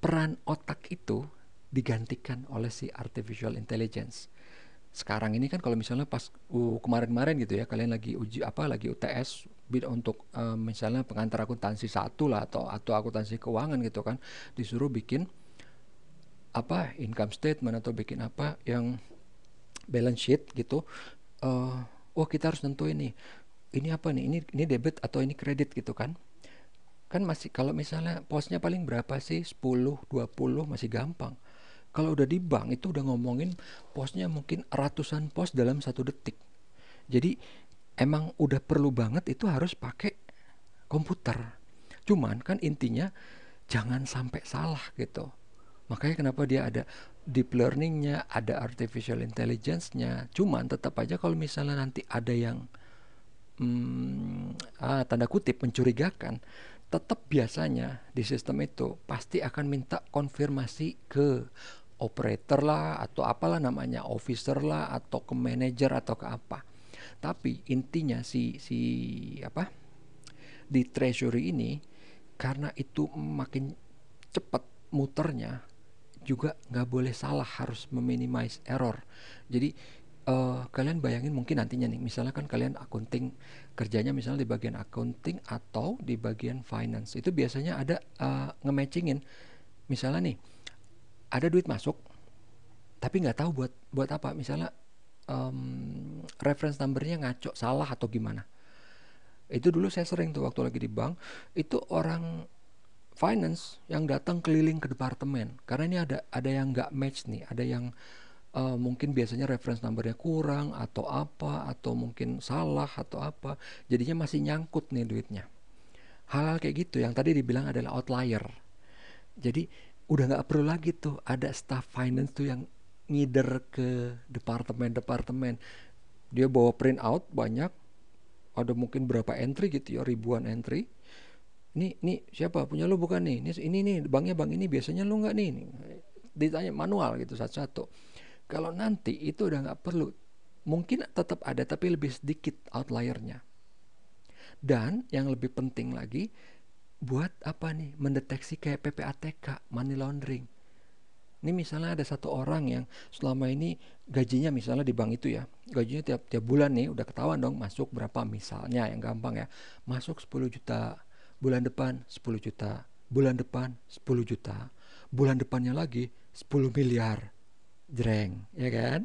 peran otak itu digantikan oleh si artificial intelligence sekarang ini kan kalau misalnya pas uh, kemarin-kemarin gitu ya kalian lagi uji apa lagi UTS untuk uh, misalnya pengantar akuntansi satu lah atau atau akuntansi keuangan gitu kan disuruh bikin apa income statement atau bikin apa yang balance sheet gitu uh, oh kita harus tentuin nih ini apa nih ini ini debit atau ini kredit gitu kan kan masih kalau misalnya posnya paling berapa sih 10 20 masih gampang kalau udah di bank itu udah ngomongin posnya mungkin ratusan pos dalam satu detik. Jadi emang udah perlu banget itu harus pakai komputer. Cuman kan intinya jangan sampai salah gitu. Makanya kenapa dia ada deep learningnya, ada artificial intelligence-nya. Cuman tetap aja kalau misalnya nanti ada yang hmm, ah, tanda kutip mencurigakan, tetap biasanya di sistem itu pasti akan minta konfirmasi ke operator lah atau apalah namanya officer lah atau ke manager atau ke apa tapi intinya si si apa di treasury ini karena itu makin cepat muternya juga nggak boleh salah harus meminimize error jadi uh, kalian bayangin mungkin nantinya nih misalnya kan kalian accounting kerjanya misalnya di bagian accounting atau di bagian finance itu biasanya ada uh, nge-matchingin misalnya nih ada duit masuk tapi nggak tahu buat buat apa misalnya um, reference numbernya ngaco salah atau gimana itu dulu saya sering tuh waktu lagi di bank itu orang finance yang datang keliling ke departemen karena ini ada ada yang nggak match nih ada yang uh, mungkin biasanya reference numbernya kurang atau apa atau mungkin salah atau apa jadinya masih nyangkut nih duitnya hal-hal kayak gitu yang tadi dibilang adalah outlier jadi udah nggak perlu lagi tuh ada staff finance tuh yang ngider ke departemen-departemen dia bawa print out banyak ada mungkin berapa entry gitu ya ribuan entry ini ini siapa punya lo bukan nih ini ini nih banknya bank ini biasanya lo nggak nih ditanya manual gitu satu-satu kalau nanti itu udah nggak perlu mungkin tetap ada tapi lebih sedikit outliernya dan yang lebih penting lagi buat apa nih mendeteksi kayak PPATK money laundering ini misalnya ada satu orang yang selama ini gajinya misalnya di bank itu ya gajinya tiap tiap bulan nih udah ketahuan dong masuk berapa misalnya yang gampang ya masuk 10 juta bulan depan 10 juta bulan depan 10 juta bulan depannya lagi 10 miliar jreng ya kan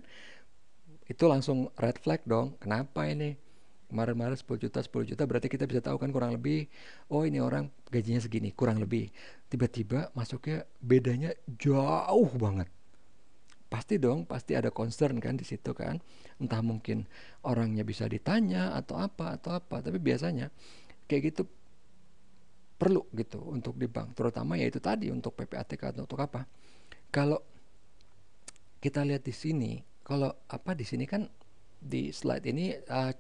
itu langsung red flag dong kenapa ini kemarin-kemarin 10 juta 10 juta berarti kita bisa tahu kan kurang lebih oh ini orang gajinya segini kurang lebih tiba-tiba masuknya bedanya jauh banget pasti dong pasti ada concern kan di situ kan entah mungkin orangnya bisa ditanya atau apa atau apa tapi biasanya kayak gitu perlu gitu untuk di bank terutama ya itu tadi untuk PPATK atau untuk apa kalau kita lihat di sini kalau apa di sini kan di slide ini uh,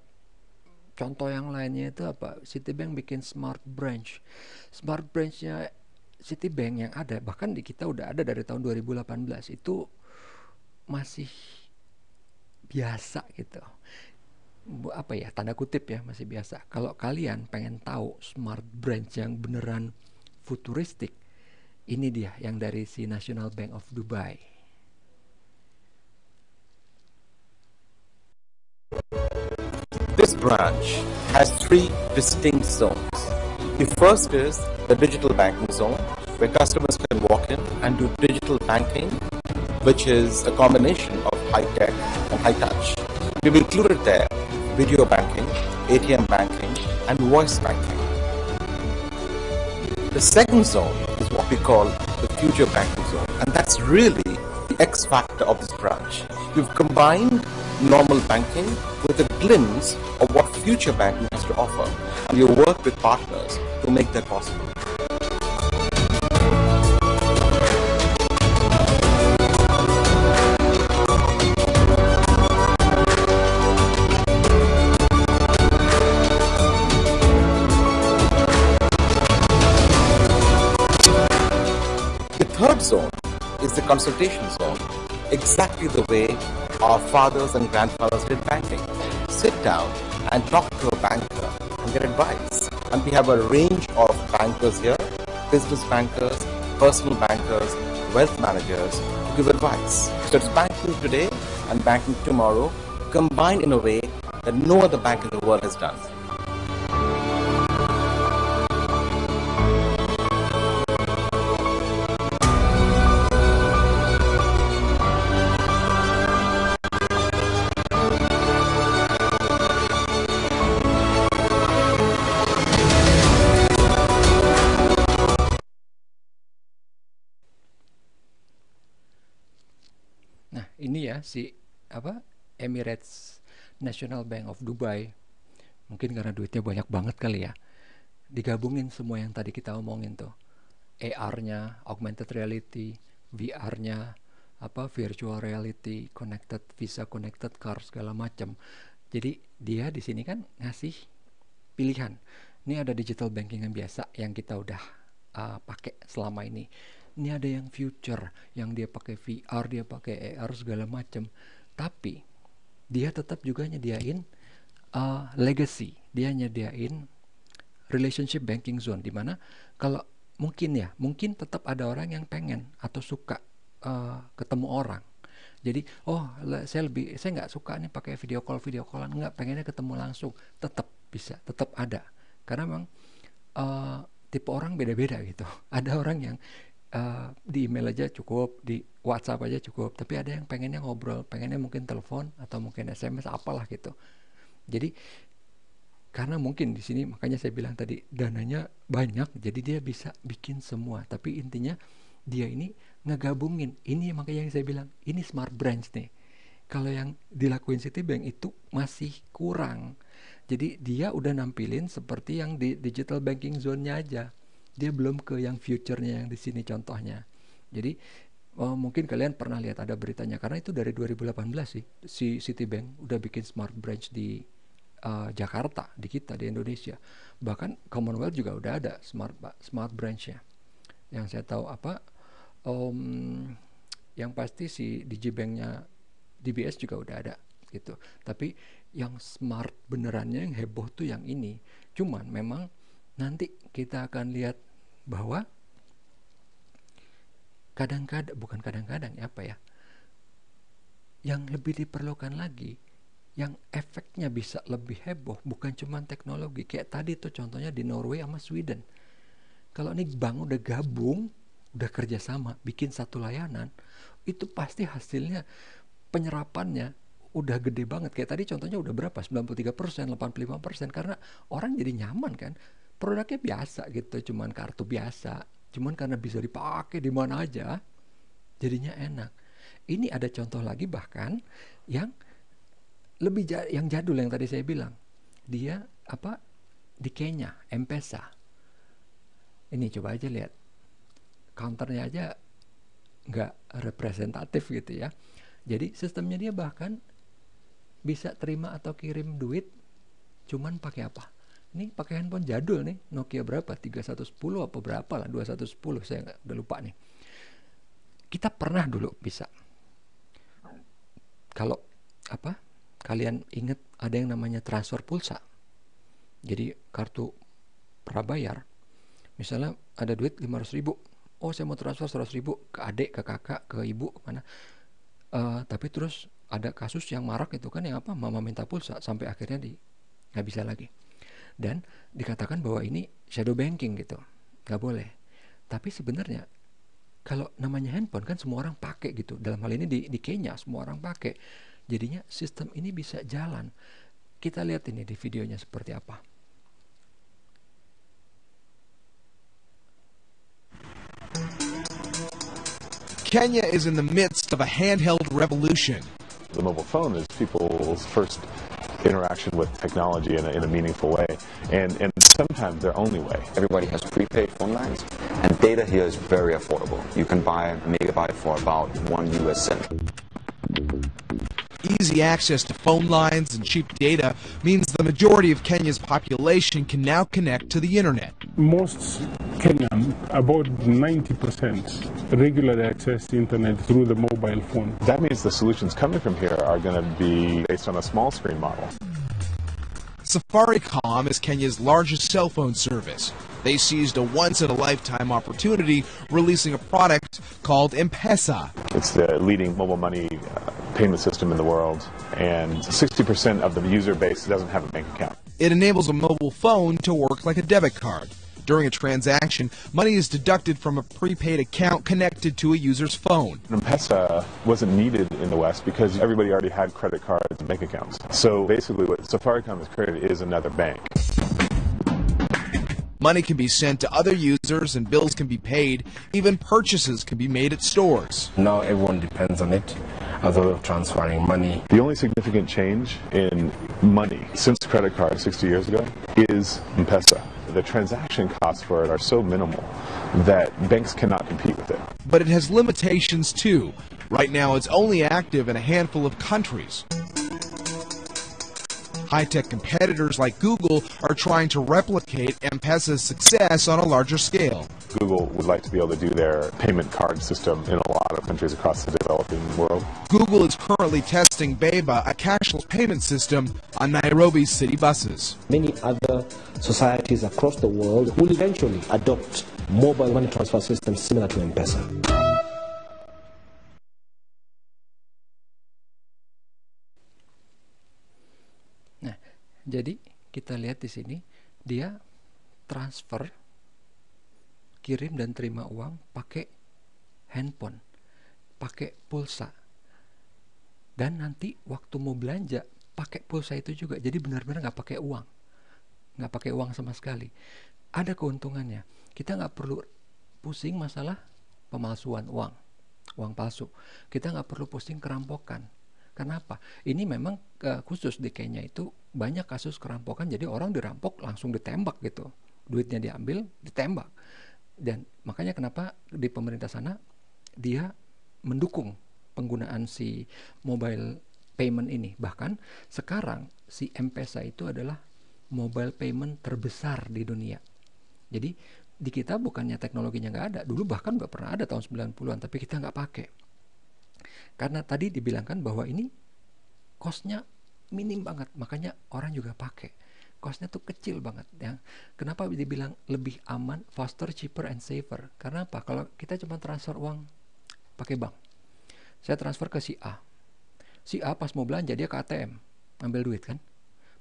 Contoh yang lainnya itu apa? Citibank bikin smart branch. Smart branchnya Citibank yang ada, bahkan di kita udah ada dari tahun 2018 itu masih biasa gitu. Apa ya tanda kutip ya masih biasa. Kalau kalian pengen tahu smart branch yang beneran futuristik, ini dia yang dari si National Bank of Dubai. This branch has three distinct zones. The first is the digital banking zone, where customers can walk in and do digital banking, which is a combination of high tech and high touch. We've included there video banking, ATM banking, and voice banking. The second zone is what we call the future banking zone, and that's really the X factor of this branch. We've combined normal banking with a glimpse of what future banking has to offer, and you work with partners to make that possible. The third zone is the consultation zone exactly the way our fathers and grandfathers did banking. Sit down and talk to a banker and get advice. And we have a range of bankers here business bankers, personal bankers, wealth managers to give advice. So it's banking today and banking tomorrow combined in a way that no other bank in the world has done. si apa Emirates National Bank of Dubai mungkin karena duitnya banyak banget kali ya digabungin semua yang tadi kita omongin tuh AR-nya augmented reality VR-nya apa virtual reality connected visa connected car segala macam jadi dia di sini kan ngasih pilihan ini ada digital banking yang biasa yang kita udah uh, pakai selama ini ini ada yang future yang dia pakai VR dia pakai AR segala macam tapi dia tetap juga nyediain uh, legacy dia nyediain relationship banking zone di mana kalau mungkin ya mungkin tetap ada orang yang pengen atau suka uh, ketemu orang jadi oh saya lebih saya nggak suka nih pakai video call video callan nggak pengennya ketemu langsung tetap bisa tetap ada karena memang uh, tipe orang beda-beda gitu ada orang yang Eh, di email aja cukup, di WhatsApp aja cukup. Tapi ada yang pengennya ngobrol, pengennya mungkin telepon atau mungkin SMS apalah gitu. Jadi karena mungkin di sini makanya saya bilang tadi dananya banyak, jadi dia bisa bikin semua. Tapi intinya dia ini ngegabungin. Ini makanya yang saya bilang ini smart branch nih. Kalau yang dilakuin Citibank itu masih kurang. Jadi dia udah nampilin seperti yang di digital banking zone-nya aja dia belum ke yang future-nya yang di sini contohnya jadi oh, mungkin kalian pernah lihat ada beritanya karena itu dari 2018 sih si Citibank udah bikin smart branch di uh, Jakarta di kita di Indonesia bahkan Commonwealth juga udah ada smart smart branch-nya. yang saya tahu apa um, yang pasti si Digibank-nya DBS juga udah ada gitu tapi yang smart benerannya yang heboh tuh yang ini cuman memang nanti kita akan lihat bahwa kadang-kadang bukan kadang-kadang ya, apa ya yang lebih diperlukan lagi yang efeknya bisa lebih heboh bukan cuma teknologi kayak tadi tuh contohnya di Norway sama Sweden kalau ini bang udah gabung udah kerjasama bikin satu layanan itu pasti hasilnya penyerapannya udah gede banget kayak tadi contohnya udah berapa 93% 85% karena orang jadi nyaman kan produknya biasa gitu cuman kartu biasa cuman karena bisa dipakai di mana aja jadinya enak ini ada contoh lagi bahkan yang lebih ja yang jadul yang tadi saya bilang dia apa di Kenya Mpesa ini coba aja lihat counternya aja nggak representatif gitu ya jadi sistemnya dia bahkan bisa terima atau kirim duit cuman pakai apa ini pakai handphone jadul nih Nokia berapa 3110 apa berapa lah 2110 saya nggak udah lupa nih kita pernah dulu bisa kalau apa kalian inget ada yang namanya transfer pulsa jadi kartu prabayar misalnya ada duit 500 ribu oh saya mau transfer 100 ribu ke adik ke kakak ke ibu mana uh, tapi terus ada kasus yang marak itu kan yang apa mama minta pulsa sampai akhirnya di nggak bisa lagi dan dikatakan bahwa ini shadow banking gitu nggak boleh tapi sebenarnya kalau namanya handphone kan semua orang pakai gitu dalam hal ini di, di Kenya semua orang pakai jadinya sistem ini bisa jalan kita lihat ini di videonya seperti apa Kenya is in the midst of a handheld revolution. The mobile phone is people's first interaction with technology in a, in a meaningful way, and, and sometimes their only way. Everybody has prepaid phone lines, and data here is very affordable. You can buy a megabyte for about one US cent easy access to phone lines and cheap data means the majority of Kenya's population can now connect to the internet. Most Kenyans, about 90%, regularly access the internet through the mobile phone. That means the solutions coming from here are going to be based on a small screen model. Safaricom is Kenya's largest cell phone service. They seized a once in a lifetime opportunity, releasing a product called M-Pesa. It's the leading mobile money uh, payment system in the world, and 60% of the user base doesn't have a bank account. It enables a mobile phone to work like a debit card. During a transaction, money is deducted from a prepaid account connected to a user's phone. M-Pesa wasn't needed in the West because everybody already had credit cards and bank accounts. So basically what Safaricom has created is another bank. Money can be sent to other users and bills can be paid. Even purchases can be made at stores. Now everyone depends on it as a way of transferring money. The only significant change in money since credit cards 60 years ago is M-Pesa. The transaction costs for it are so minimal that banks cannot compete with it. But it has limitations too. Right now it's only active in a handful of countries. High tech competitors like Google are trying to replicate M Pesa's success on a larger scale. Google would like to be able to do their payment card system in a lot of countries across the developing world. Google is currently testing Beba, a cashless payment system, on Nairobi city buses. Many other societies across the world will eventually adopt mobile money transfer systems similar to M Pesa. Jadi kita lihat di sini dia transfer kirim dan terima uang pakai handphone, pakai pulsa. Dan nanti waktu mau belanja pakai pulsa itu juga. Jadi benar-benar nggak pakai uang, nggak pakai uang sama sekali. Ada keuntungannya. Kita nggak perlu pusing masalah pemalsuan uang, uang palsu. Kita nggak perlu pusing kerampokan Kenapa? Ini memang uh, khusus di Kenya itu banyak kasus kerampokan jadi orang dirampok langsung ditembak gitu. Duitnya diambil, ditembak. Dan makanya kenapa di pemerintah sana dia mendukung penggunaan si mobile payment ini. Bahkan sekarang si M-Pesa itu adalah mobile payment terbesar di dunia. Jadi di kita bukannya teknologinya nggak ada, dulu bahkan nggak pernah ada tahun 90-an, tapi kita nggak pakai karena tadi dibilangkan bahwa ini costnya minim banget, makanya orang juga pakai. Costnya tuh kecil banget ya. Kenapa dibilang lebih aman, faster, cheaper, and safer? Karena apa? Kalau kita cuma transfer uang pakai bank, saya transfer ke si A. Si A pas mau belanja dia ke ATM, ambil duit kan?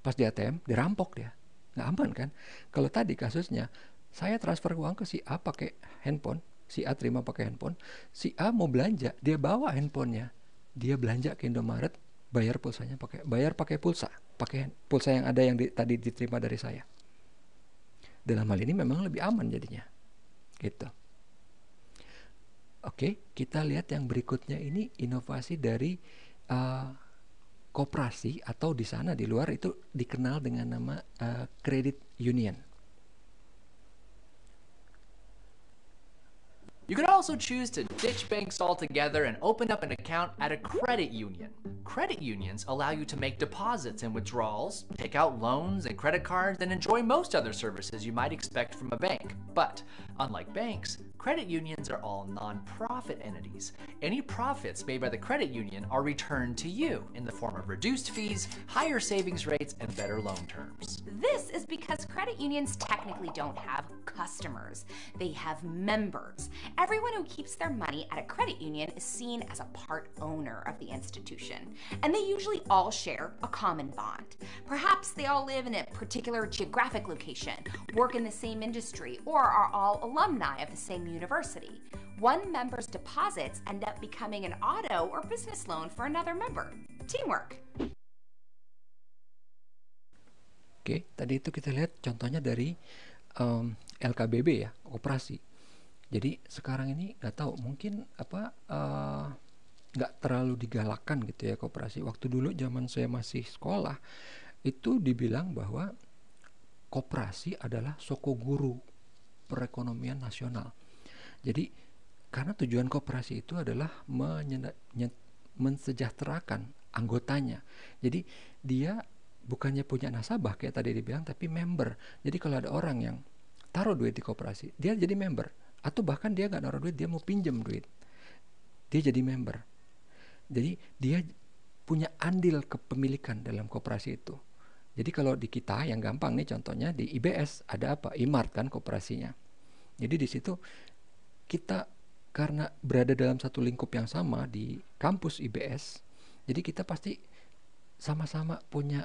Pas di ATM dirampok dia, nggak aman kan? Kalau tadi kasusnya saya transfer uang ke si A pakai handphone, si A terima pakai handphone si A mau belanja dia bawa handphonenya dia belanja ke Indomaret bayar pulsanya pakai bayar pakai pulsa pakai pulsa yang ada yang di, tadi diterima dari saya dalam hal ini memang lebih aman jadinya gitu oke kita lihat yang berikutnya ini inovasi dari uh, koperasi atau di sana di luar itu dikenal dengan nama uh, eh, credit union You can also choose to ditch banks altogether and open up an account at a credit union. Credit unions allow you to make deposits and withdrawals, take out loans and credit cards, and enjoy most other services you might expect from a bank. But unlike banks, Credit unions are all nonprofit entities. Any profits made by the credit union are returned to you in the form of reduced fees, higher savings rates, and better loan terms. This is because credit unions technically don't have customers, they have members. Everyone who keeps their money at a credit union is seen as a part owner of the institution, and they usually all share a common bond. Perhaps they all live in a particular geographic location, work in the same industry, or are all alumni of the same university. One member's deposits end up becoming an auto or business loan for another member. Teamwork. Oke, tadi itu kita lihat contohnya dari um, LKBB ya, operasi. Jadi sekarang ini nggak tahu, mungkin apa eh, nggak uh, terlalu digalakkan gitu ya kooperasi. Waktu dulu zaman saya masih sekolah itu dibilang bahwa kooperasi adalah soko guru perekonomian nasional. Jadi karena tujuan kooperasi itu adalah mensejahterakan anggotanya. Jadi dia bukannya punya nasabah kayak tadi dibilang tapi member. Jadi kalau ada orang yang taruh duit di kooperasi, dia jadi member atau bahkan dia nggak naruh duit, dia mau pinjam duit. Dia jadi member. Jadi dia punya andil kepemilikan dalam kooperasi itu. Jadi kalau di kita yang gampang nih contohnya di IBS ada apa? Imart kan kooperasinya. Jadi di situ kita karena berada dalam satu lingkup yang sama di kampus IBS, jadi kita pasti sama-sama punya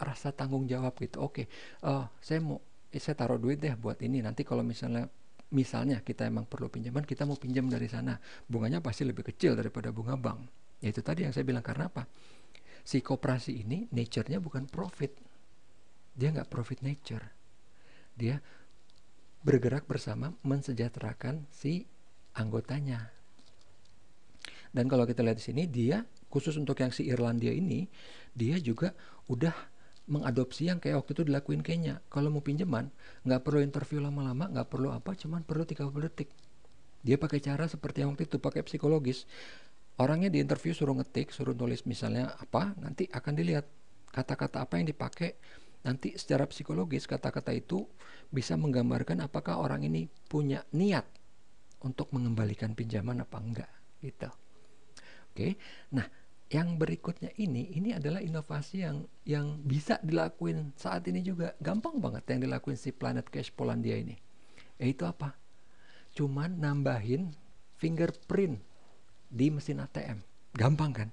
rasa tanggung jawab gitu. Oke, okay, uh, eh, saya mau eh, saya taruh duit deh buat ini. Nanti kalau misalnya misalnya kita emang perlu pinjaman, kita mau pinjam dari sana, bunganya pasti lebih kecil daripada bunga bank. Yaitu tadi yang saya bilang karena apa? Si koperasi ini nature-nya bukan profit. Dia nggak profit nature. Dia bergerak bersama mensejahterakan si anggotanya. Dan kalau kita lihat di sini dia khusus untuk yang si Irlandia ini dia juga udah mengadopsi yang kayak waktu itu dilakuin Kenya. Kalau mau pinjaman nggak perlu interview lama-lama, nggak perlu apa, cuman perlu 30 detik. Dia pakai cara seperti yang waktu itu pakai psikologis. Orangnya di interview suruh ngetik, suruh nulis misalnya apa, nanti akan dilihat kata-kata apa yang dipakai nanti secara psikologis kata-kata itu bisa menggambarkan apakah orang ini punya niat untuk mengembalikan pinjaman apa enggak gitu. Oke. Nah, yang berikutnya ini ini adalah inovasi yang yang bisa dilakuin saat ini juga gampang banget yang dilakuin si Planet Cash Polandia ini. Yaitu apa? Cuman nambahin fingerprint di mesin ATM. Gampang kan?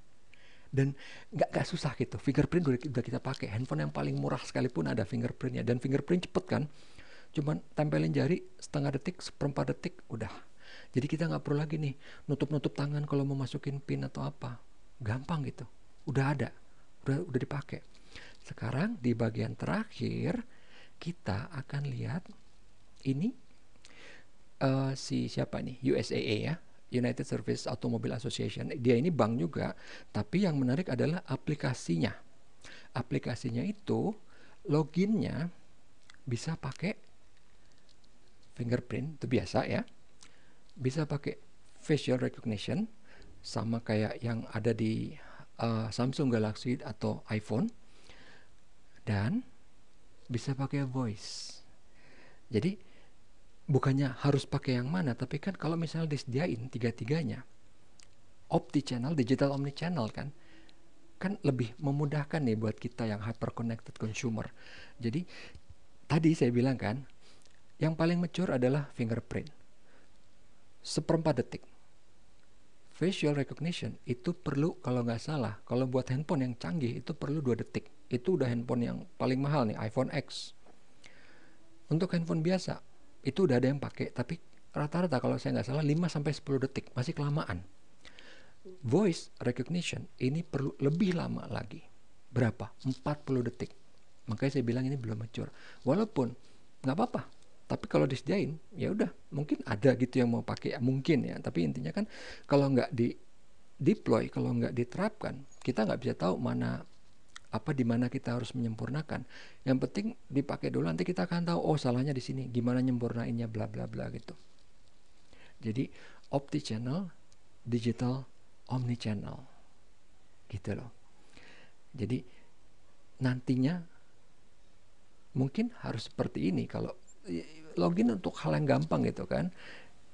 dan nggak nggak susah gitu fingerprint udah, kita pakai handphone yang paling murah sekalipun ada fingerprintnya dan fingerprint cepet kan cuman tempelin jari setengah detik seperempat detik udah jadi kita nggak perlu lagi nih nutup-nutup tangan kalau mau masukin pin atau apa gampang gitu udah ada udah udah dipakai sekarang di bagian terakhir kita akan lihat ini uh, si siapa nih USAA ya United Service Automobile Association. Dia ini bank juga, tapi yang menarik adalah aplikasinya. Aplikasinya itu loginnya bisa pakai fingerprint, itu biasa ya. Bisa pakai facial recognition sama kayak yang ada di uh, Samsung Galaxy atau iPhone dan bisa pakai voice. Jadi bukannya harus pakai yang mana tapi kan kalau misalnya disediain tiga-tiganya opti channel digital omni channel kan kan lebih memudahkan nih buat kita yang hyper connected consumer jadi tadi saya bilang kan yang paling mature adalah fingerprint seperempat detik facial recognition itu perlu kalau nggak salah kalau buat handphone yang canggih itu perlu dua detik itu udah handphone yang paling mahal nih iPhone X untuk handphone biasa itu udah ada yang pakai tapi rata-rata kalau saya nggak salah 5 sampai 10 detik masih kelamaan voice recognition ini perlu lebih lama lagi berapa 40 detik makanya saya bilang ini belum mature walaupun nggak apa-apa tapi kalau disediain ya udah mungkin ada gitu yang mau pakai ya, mungkin ya tapi intinya kan kalau nggak di deploy kalau nggak diterapkan kita nggak bisa tahu mana apa di mana kita harus menyempurnakan. Yang penting dipakai dulu nanti kita akan tahu oh salahnya di sini, gimana nyempurnainnya bla bla bla gitu. Jadi opti channel, digital omni channel. Gitu loh. Jadi nantinya mungkin harus seperti ini kalau login untuk hal yang gampang gitu kan.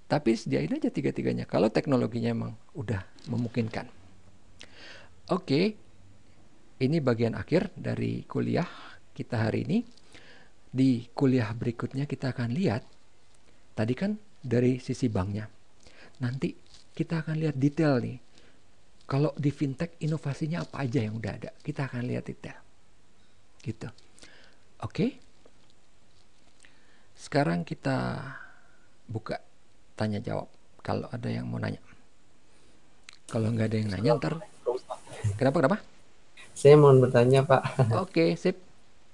Tapi sediain aja tiga-tiganya kalau teknologinya emang udah memungkinkan. Oke, okay, ini bagian akhir dari kuliah kita hari ini. Di kuliah berikutnya kita akan lihat tadi kan dari sisi banknya. Nanti kita akan lihat detail nih. Kalau di fintech inovasinya apa aja yang udah ada? Kita akan lihat detail. Gitu. Oke. Sekarang kita buka tanya jawab kalau ada yang mau nanya. Kalau nggak ada yang nanya ntar kenapa kenapa? Saya mau bertanya Pak. Oke, okay, sip.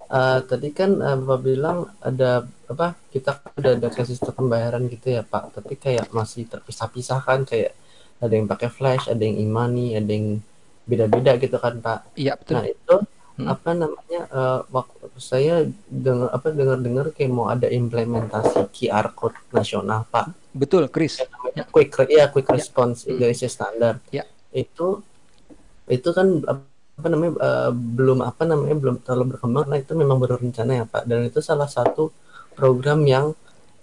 Uh, tadi kan uh, Bapak bilang ada apa? Kita udah ada ke sistem pembayaran gitu ya Pak. Tapi kayak masih terpisah-pisah kan kayak ada yang pakai flash, ada yang imani, e ada yang beda-beda gitu kan Pak. Iya betul. Nah itu hmm. apa namanya uh, eh, waktu saya dengar apa dengar-dengar kayak mau ada implementasi QR code nasional Pak. Betul, Chris. Ya, quick ya quick iya. response ya. Indonesia standar. Ya. Itu itu kan apa namanya uh, belum apa namanya belum terlalu berkembang karena itu memang baru rencana ya Pak dan itu salah satu program yang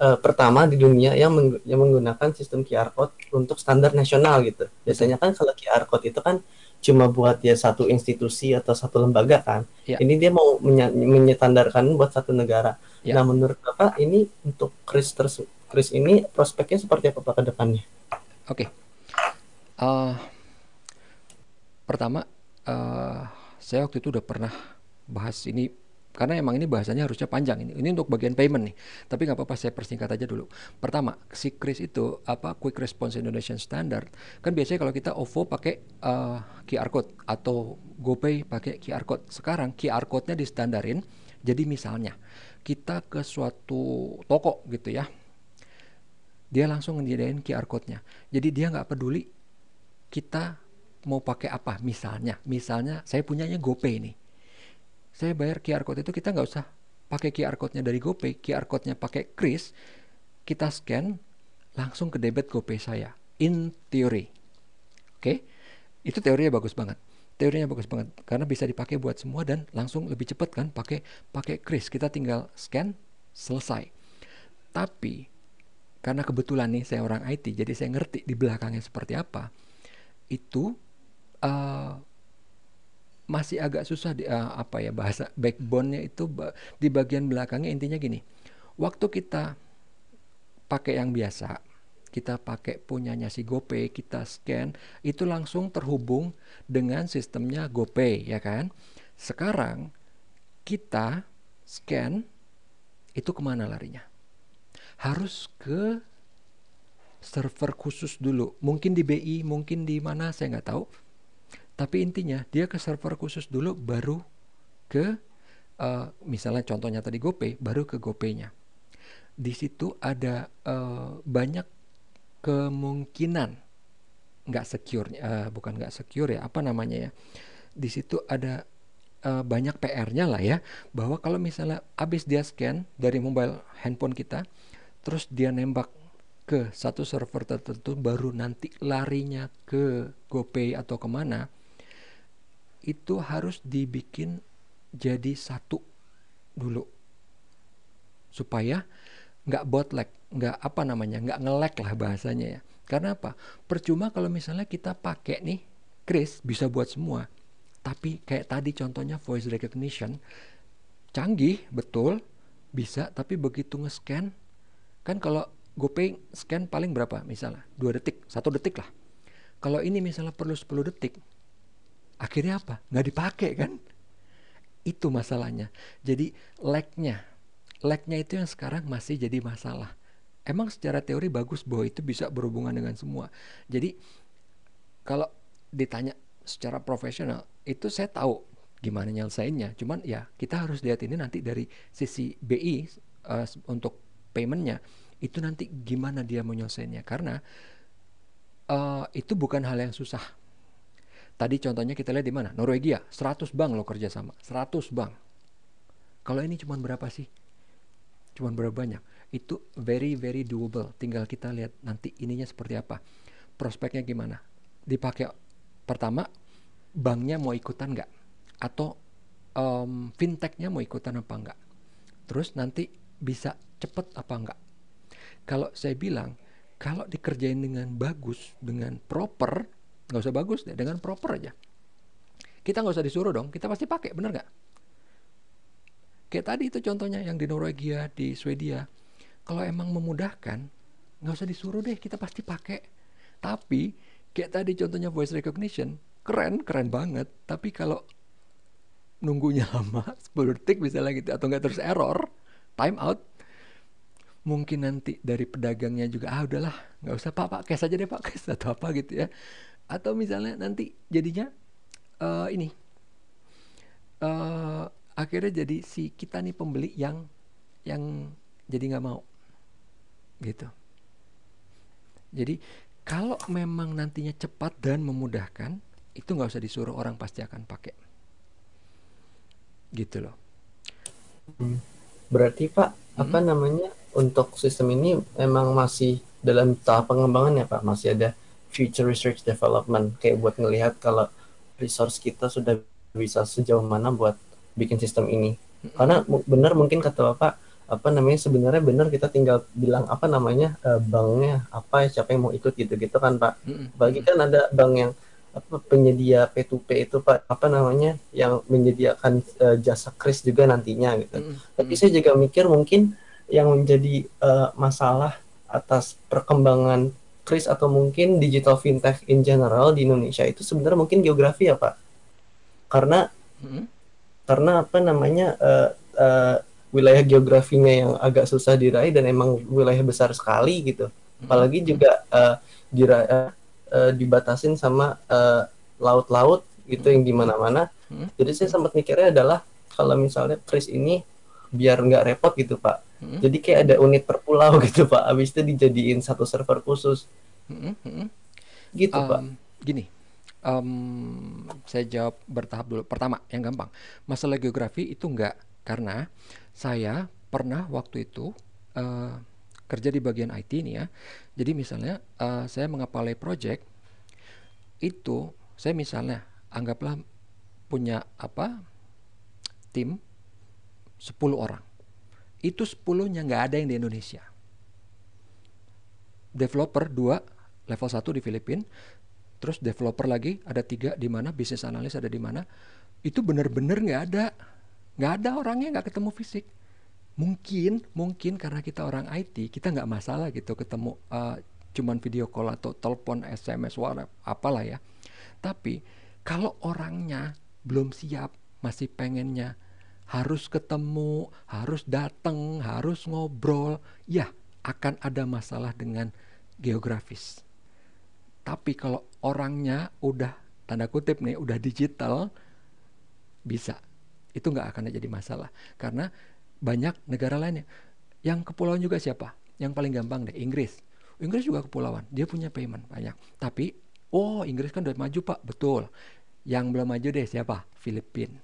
uh, pertama di dunia yang, meng yang menggunakan sistem QR code untuk standar nasional gitu biasanya kan kalau QR code itu kan cuma buat ya satu institusi atau satu lembaga kan ya. ini dia mau menye menyetandarkan buat satu negara ya. nah menurut Bapak ini untuk Kris Kris ini prospeknya seperti apa Pak ke depannya oke okay. uh, eh, pertama Eh, saya waktu itu udah pernah bahas ini karena emang ini bahasanya harusnya panjang ini. Ini untuk bagian payment nih. Tapi nggak apa-apa saya persingkat aja dulu. Pertama, si Kris itu apa Quick Response Indonesian Standard kan biasanya kalau kita OVO pakai uh, eh, QR code atau GoPay pakai QR code. Sekarang QR code-nya distandarin. Jadi misalnya kita ke suatu toko gitu ya. Dia langsung ngediain QR code-nya. Jadi dia nggak peduli kita mau pakai apa misalnya misalnya saya punyanya GoPay nih saya bayar QR code itu kita nggak usah pakai QR code-nya dari GoPay QR code-nya pakai Kris kita scan langsung ke debit GoPay saya in theory oke okay? itu teorinya bagus banget teorinya bagus banget karena bisa dipakai buat semua dan langsung lebih cepat kan pakai pakai Kris kita tinggal scan selesai tapi karena kebetulan nih saya orang IT jadi saya ngerti di belakangnya seperti apa itu Eh, masih agak susah di uh, apa ya bahasa backbone-nya itu di bagian belakangnya intinya gini. Waktu kita pakai yang biasa, kita pakai punyanya si GoPay, kita scan, itu langsung terhubung dengan sistemnya GoPay ya kan. Sekarang kita scan itu kemana larinya? Harus ke server khusus dulu. Mungkin di BI, mungkin di mana saya nggak tahu tapi intinya dia ke server khusus dulu baru ke uh, misalnya contohnya tadi GoPay baru ke GoPay-nya. Di situ ada uh, banyak kemungkinan nggak secure uh, eh, bukan nggak secure ya apa namanya ya. Di situ ada uh, banyak PR-nya lah ya bahwa kalau misalnya habis dia scan dari mobile handphone kita terus dia nembak ke satu server tertentu baru nanti larinya ke GoPay atau kemana itu harus dibikin jadi satu dulu supaya nggak botlek nggak apa namanya nggak ngelek lah bahasanya ya karena apa percuma kalau misalnya kita pakai nih Chris bisa buat semua tapi kayak tadi contohnya voice recognition canggih betul bisa tapi begitu nge-scan kan kalau GoPay scan paling berapa misalnya 2 detik satu detik lah kalau ini misalnya perlu 10 detik akhirnya apa? Nggak dipakai kan? Itu masalahnya. Jadi lagnya, lagnya itu yang sekarang masih jadi masalah. Emang secara teori bagus bahwa itu bisa berhubungan dengan semua. Jadi kalau ditanya secara profesional itu saya tahu gimana nyelesainnya. Cuman ya kita harus lihat ini nanti dari sisi BI uh, eh, untuk paymentnya itu nanti gimana dia menyelesaikannya karena uh, itu bukan hal yang susah Tadi contohnya kita lihat di mana? Norwegia, 100 bank lo kerja sama, 100 bank. Kalau ini cuman berapa sih? Cuman berapa banyak? Itu very very doable. Tinggal kita lihat nanti ininya seperti apa. Prospeknya gimana? Dipakai pertama banknya mau ikutan nggak? Atau um, fintechnya mau ikutan apa enggak? Terus nanti bisa cepet apa enggak? Kalau saya bilang kalau dikerjain dengan bagus, dengan proper, nggak usah bagus deh dengan proper aja kita nggak usah disuruh dong kita pasti pakai bener nggak kayak tadi itu contohnya yang di Norwegia di Swedia kalau emang memudahkan nggak usah disuruh deh kita pasti pakai tapi kayak tadi contohnya voice recognition keren keren banget tapi kalau nunggunya lama 10 detik misalnya gitu atau nggak terus error time out mungkin nanti dari pedagangnya juga ah udahlah nggak usah pak pak cash aja deh pak cash atau apa gitu ya atau misalnya nanti jadinya uh, ini uh, akhirnya jadi si kita nih pembeli yang yang jadi nggak mau gitu jadi kalau memang nantinya cepat dan memudahkan itu nggak usah disuruh orang pasti akan pakai gitu loh hmm. berarti pak hmm. apa namanya untuk sistem ini memang masih dalam tahap pengembangan ya pak masih ada future research development kayak buat ngelihat kalau resource kita sudah bisa sejauh mana buat bikin sistem ini karena benar mungkin kata bapak apa namanya sebenarnya benar kita tinggal bilang apa namanya eh, banknya apa siapa yang mau ikut gitu gitu kan pak bagi kan ada bank yang apa penyedia P2P itu pak apa namanya yang menyediakan uh, jasa kris juga nantinya gitu tapi saya juga mikir mungkin yang menjadi uh, masalah atas perkembangan Kris atau mungkin digital fintech in general di Indonesia itu sebenarnya mungkin geografi ya Pak. Karena hmm? karena apa namanya uh, uh, wilayah geografinya yang agak susah diraih dan emang wilayah besar sekali gitu. Hmm. Apalagi juga uh, eh, diraih, uh, dibatasin sama laut laut-laut gitu yang hmm. di mana-mana. Hmm. Jadi saya sempat mikirnya adalah kalau misalnya Kris ini biar nggak repot gitu Pak Hmm. Jadi kayak ada unit per pulau gitu pak. Abis itu dijadiin satu server khusus. Hmm. Hmm. Gitu um, pak. Gini, um, saya jawab bertahap dulu. Pertama, yang gampang. Masalah geografi itu enggak karena saya pernah waktu itu uh, kerja di bagian IT ini ya. Jadi misalnya uh, saya mengapalai project itu saya misalnya anggaplah punya apa tim 10 orang itu sepuluhnya nggak ada yang di Indonesia. Developer dua level satu di Filipina, terus developer lagi ada tiga di mana, bisnis analis ada di mana, itu benar-benar nggak ada, nggak ada orangnya nggak ketemu fisik. Mungkin, mungkin karena kita orang IT, kita nggak masalah gitu ketemu uh, cuman video call atau telepon, SMS, WhatsApp, apalah ya. Tapi kalau orangnya belum siap, masih pengennya harus ketemu, harus datang, harus ngobrol, ya akan ada masalah dengan geografis. Tapi kalau orangnya udah tanda kutip nih udah digital bisa itu nggak akan jadi masalah karena banyak negara lainnya yang kepulauan juga siapa yang paling gampang deh Inggris Inggris juga kepulauan dia punya payment banyak tapi oh Inggris kan udah maju pak betul yang belum maju deh siapa Filipina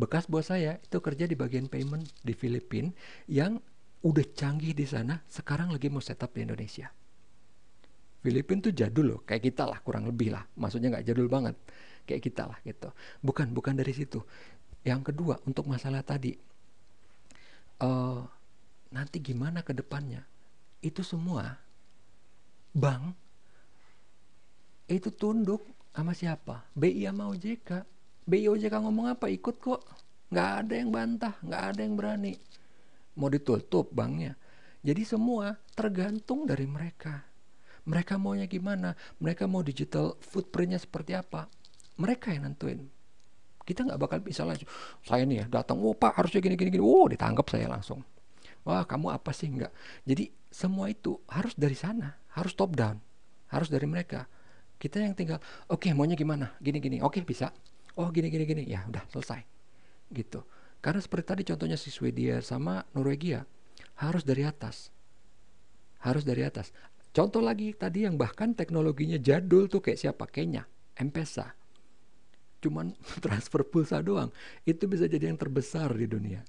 bekas buat saya itu kerja di bagian payment di Filipina yang udah canggih di sana sekarang lagi mau setup di Indonesia Filipina tuh jadul loh kayak kita lah kurang lebih lah maksudnya nggak jadul banget kayak kita lah gitu bukan bukan dari situ yang kedua untuk masalah tadi uh, nanti gimana ke depannya itu semua bank itu tunduk sama siapa BI sama OJK BIOJK ngomong apa ikut kok nggak ada yang bantah nggak ada yang berani mau ditutup banknya jadi semua tergantung dari mereka mereka maunya gimana mereka mau digital footprintnya seperti apa mereka yang nentuin kita nggak bakal bisa langsung saya nih ya datang oh pak harusnya gini gini gini oh ditangkap saya langsung wah kamu apa sih nggak jadi semua itu harus dari sana harus top down harus dari mereka kita yang tinggal oke okay, maunya gimana gini gini oke okay, bisa oh gini gini gini ya udah selesai gitu karena seperti tadi contohnya si Swedia sama Norwegia harus dari atas harus dari atas contoh lagi tadi yang bahkan teknologinya jadul tuh kayak siapa Kenya Mpesa cuman transfer pulsa doang itu bisa jadi yang terbesar di dunia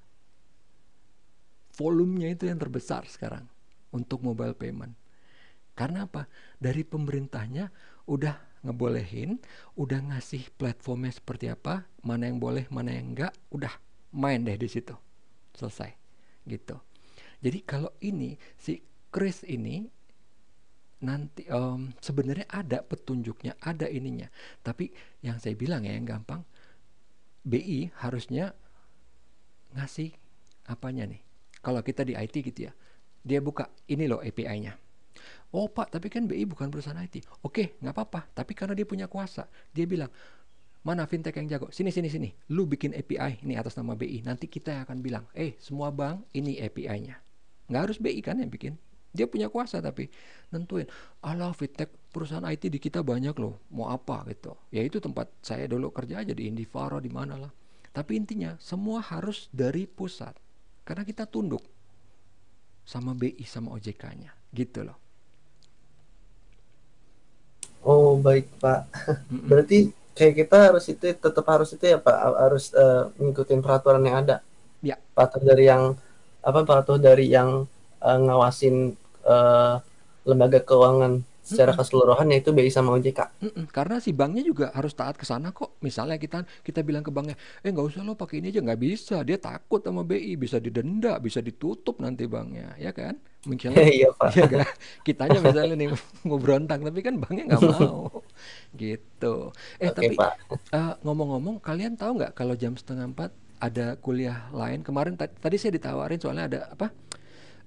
volumenya itu yang terbesar sekarang untuk mobile payment karena apa dari pemerintahnya udah ngebolehin, udah ngasih platformnya seperti apa, mana yang boleh, mana yang enggak, udah main deh di situ. Selesai. Gitu. Jadi kalau ini si Chris ini nanti um, sebenarnya ada petunjuknya, ada ininya. Tapi yang saya bilang ya yang gampang, BI harusnya ngasih apanya nih? Kalau kita di IT gitu ya, dia buka ini loh API-nya. Oh Pak, tapi kan BI bukan perusahaan IT. Oke, nggak apa-apa. Tapi karena dia punya kuasa, dia bilang, mana fintech yang jago? Sini, sini, sini. Lu bikin API ini atas nama BI. Nanti kita akan bilang, eh semua bank ini API-nya. Nggak harus BI kan yang bikin. Dia punya kuasa tapi nentuin. Allah fintech perusahaan IT di kita banyak loh. Mau apa gitu. Ya itu tempat saya dulu kerja aja di Indivaro di mana lah. Tapi intinya semua harus dari pusat. Karena kita tunduk sama BI sama OJK-nya gitu loh. Oh baik pak. Berarti kayak kita harus itu tetap harus itu ya pak harus uh, ngikutin peraturan yang ada. Ya. Patuh dari yang apa patuh dari yang uh, ngawasin uh, lembaga keuangan secara keseluruhan ya itu BI sama OJK. Karena si banknya juga harus taat ke sana kok. Misalnya kita kita bilang ke banknya, eh nggak usah lo pakai ini aja nggak bisa. Dia takut sama BI, bisa didenda, bisa ditutup nanti banknya, ya kan? Mungkin Misalnya, iya pak. Ya kan? Kitanya misalnya nih mau berontak, tapi kan banknya nggak mau, gitu. Eh okay, tapi ngomong eh, ngomong-ngomong, kalian tahu nggak kalau jam setengah empat ada kuliah lain kemarin? Tadi saya ditawarin soalnya ada apa?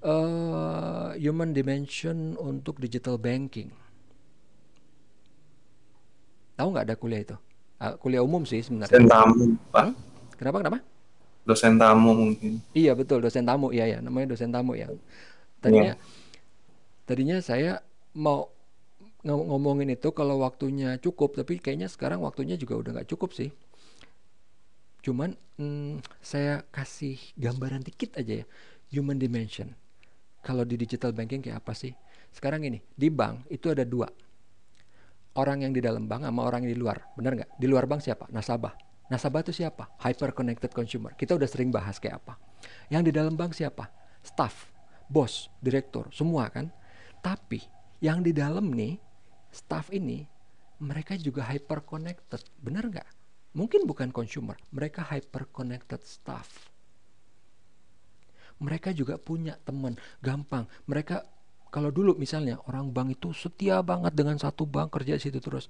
uh, human dimension untuk digital banking. Tahu nggak ada kuliah itu? Uh, kuliah umum sih sebenarnya. Dosen tamu, Pak. Hmm? Kenapa kenapa? Dosen tamu mungkin. Iya betul dosen tamu iya ya namanya dosen tamu ya. Tadinya ya. tadinya saya mau ngomongin itu kalau waktunya cukup tapi kayaknya sekarang waktunya juga udah nggak cukup sih cuman hmm, saya kasih gambaran dikit aja ya human dimension kalau di digital banking kayak apa sih? Sekarang ini di bank itu ada dua orang yang di dalam bank sama orang yang di luar, benar nggak? Di luar bank siapa? Nasabah. Nasabah itu siapa? Hyper connected consumer. Kita udah sering bahas kayak apa. Yang di dalam bank siapa? Staff, bos, direktur, semua kan. Tapi yang di dalam nih, staff ini mereka juga hyper connected, benar nggak? Mungkin bukan consumer, mereka hyper connected staff mereka juga punya teman gampang mereka kalau dulu misalnya orang bank itu setia banget dengan satu bank kerja di situ terus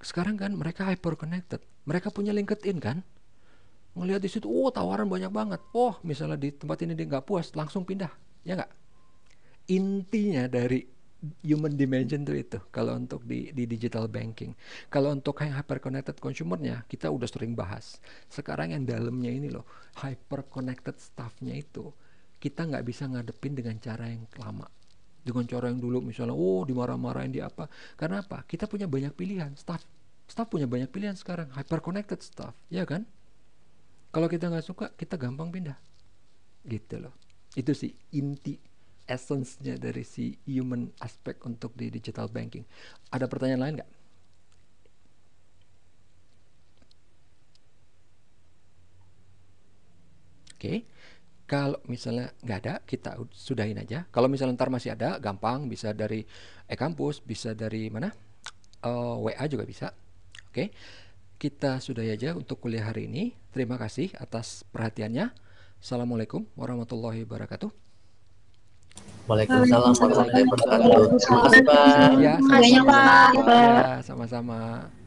sekarang kan mereka hyper connected mereka punya LinkedIn kan ngelihat di situ oh tawaran banyak banget oh misalnya di tempat ini dia nggak puas langsung pindah ya nggak intinya dari human dimension tuh itu kalau untuk di, di digital banking kalau untuk yang hyper connected consumernya kita udah sering bahas sekarang yang dalamnya ini loh hyper connected staffnya itu kita nggak bisa ngadepin dengan cara yang lama dengan cara yang dulu misalnya oh dimarah-marahin di apa karena apa kita punya banyak pilihan staff staff punya banyak pilihan sekarang hyper connected staff ya kan kalau kita nggak suka kita gampang pindah gitu loh itu sih inti essence-nya dari si human aspect untuk di digital banking ada pertanyaan lain nggak Oke, okay kalau misalnya nggak ada kita sudahin aja kalau misalnya ntar masih ada gampang bisa dari e-kampus bisa dari mana uh, eh, WA juga bisa oke okay. kita sudahi aja untuk kuliah hari ini terima kasih atas perhatiannya Assalamualaikum warahmatullahi wabarakatuh Waalaikumsalam warahmatullahi wabarakatuh. Terima kasih Pak. Ya, sama-sama. Ya,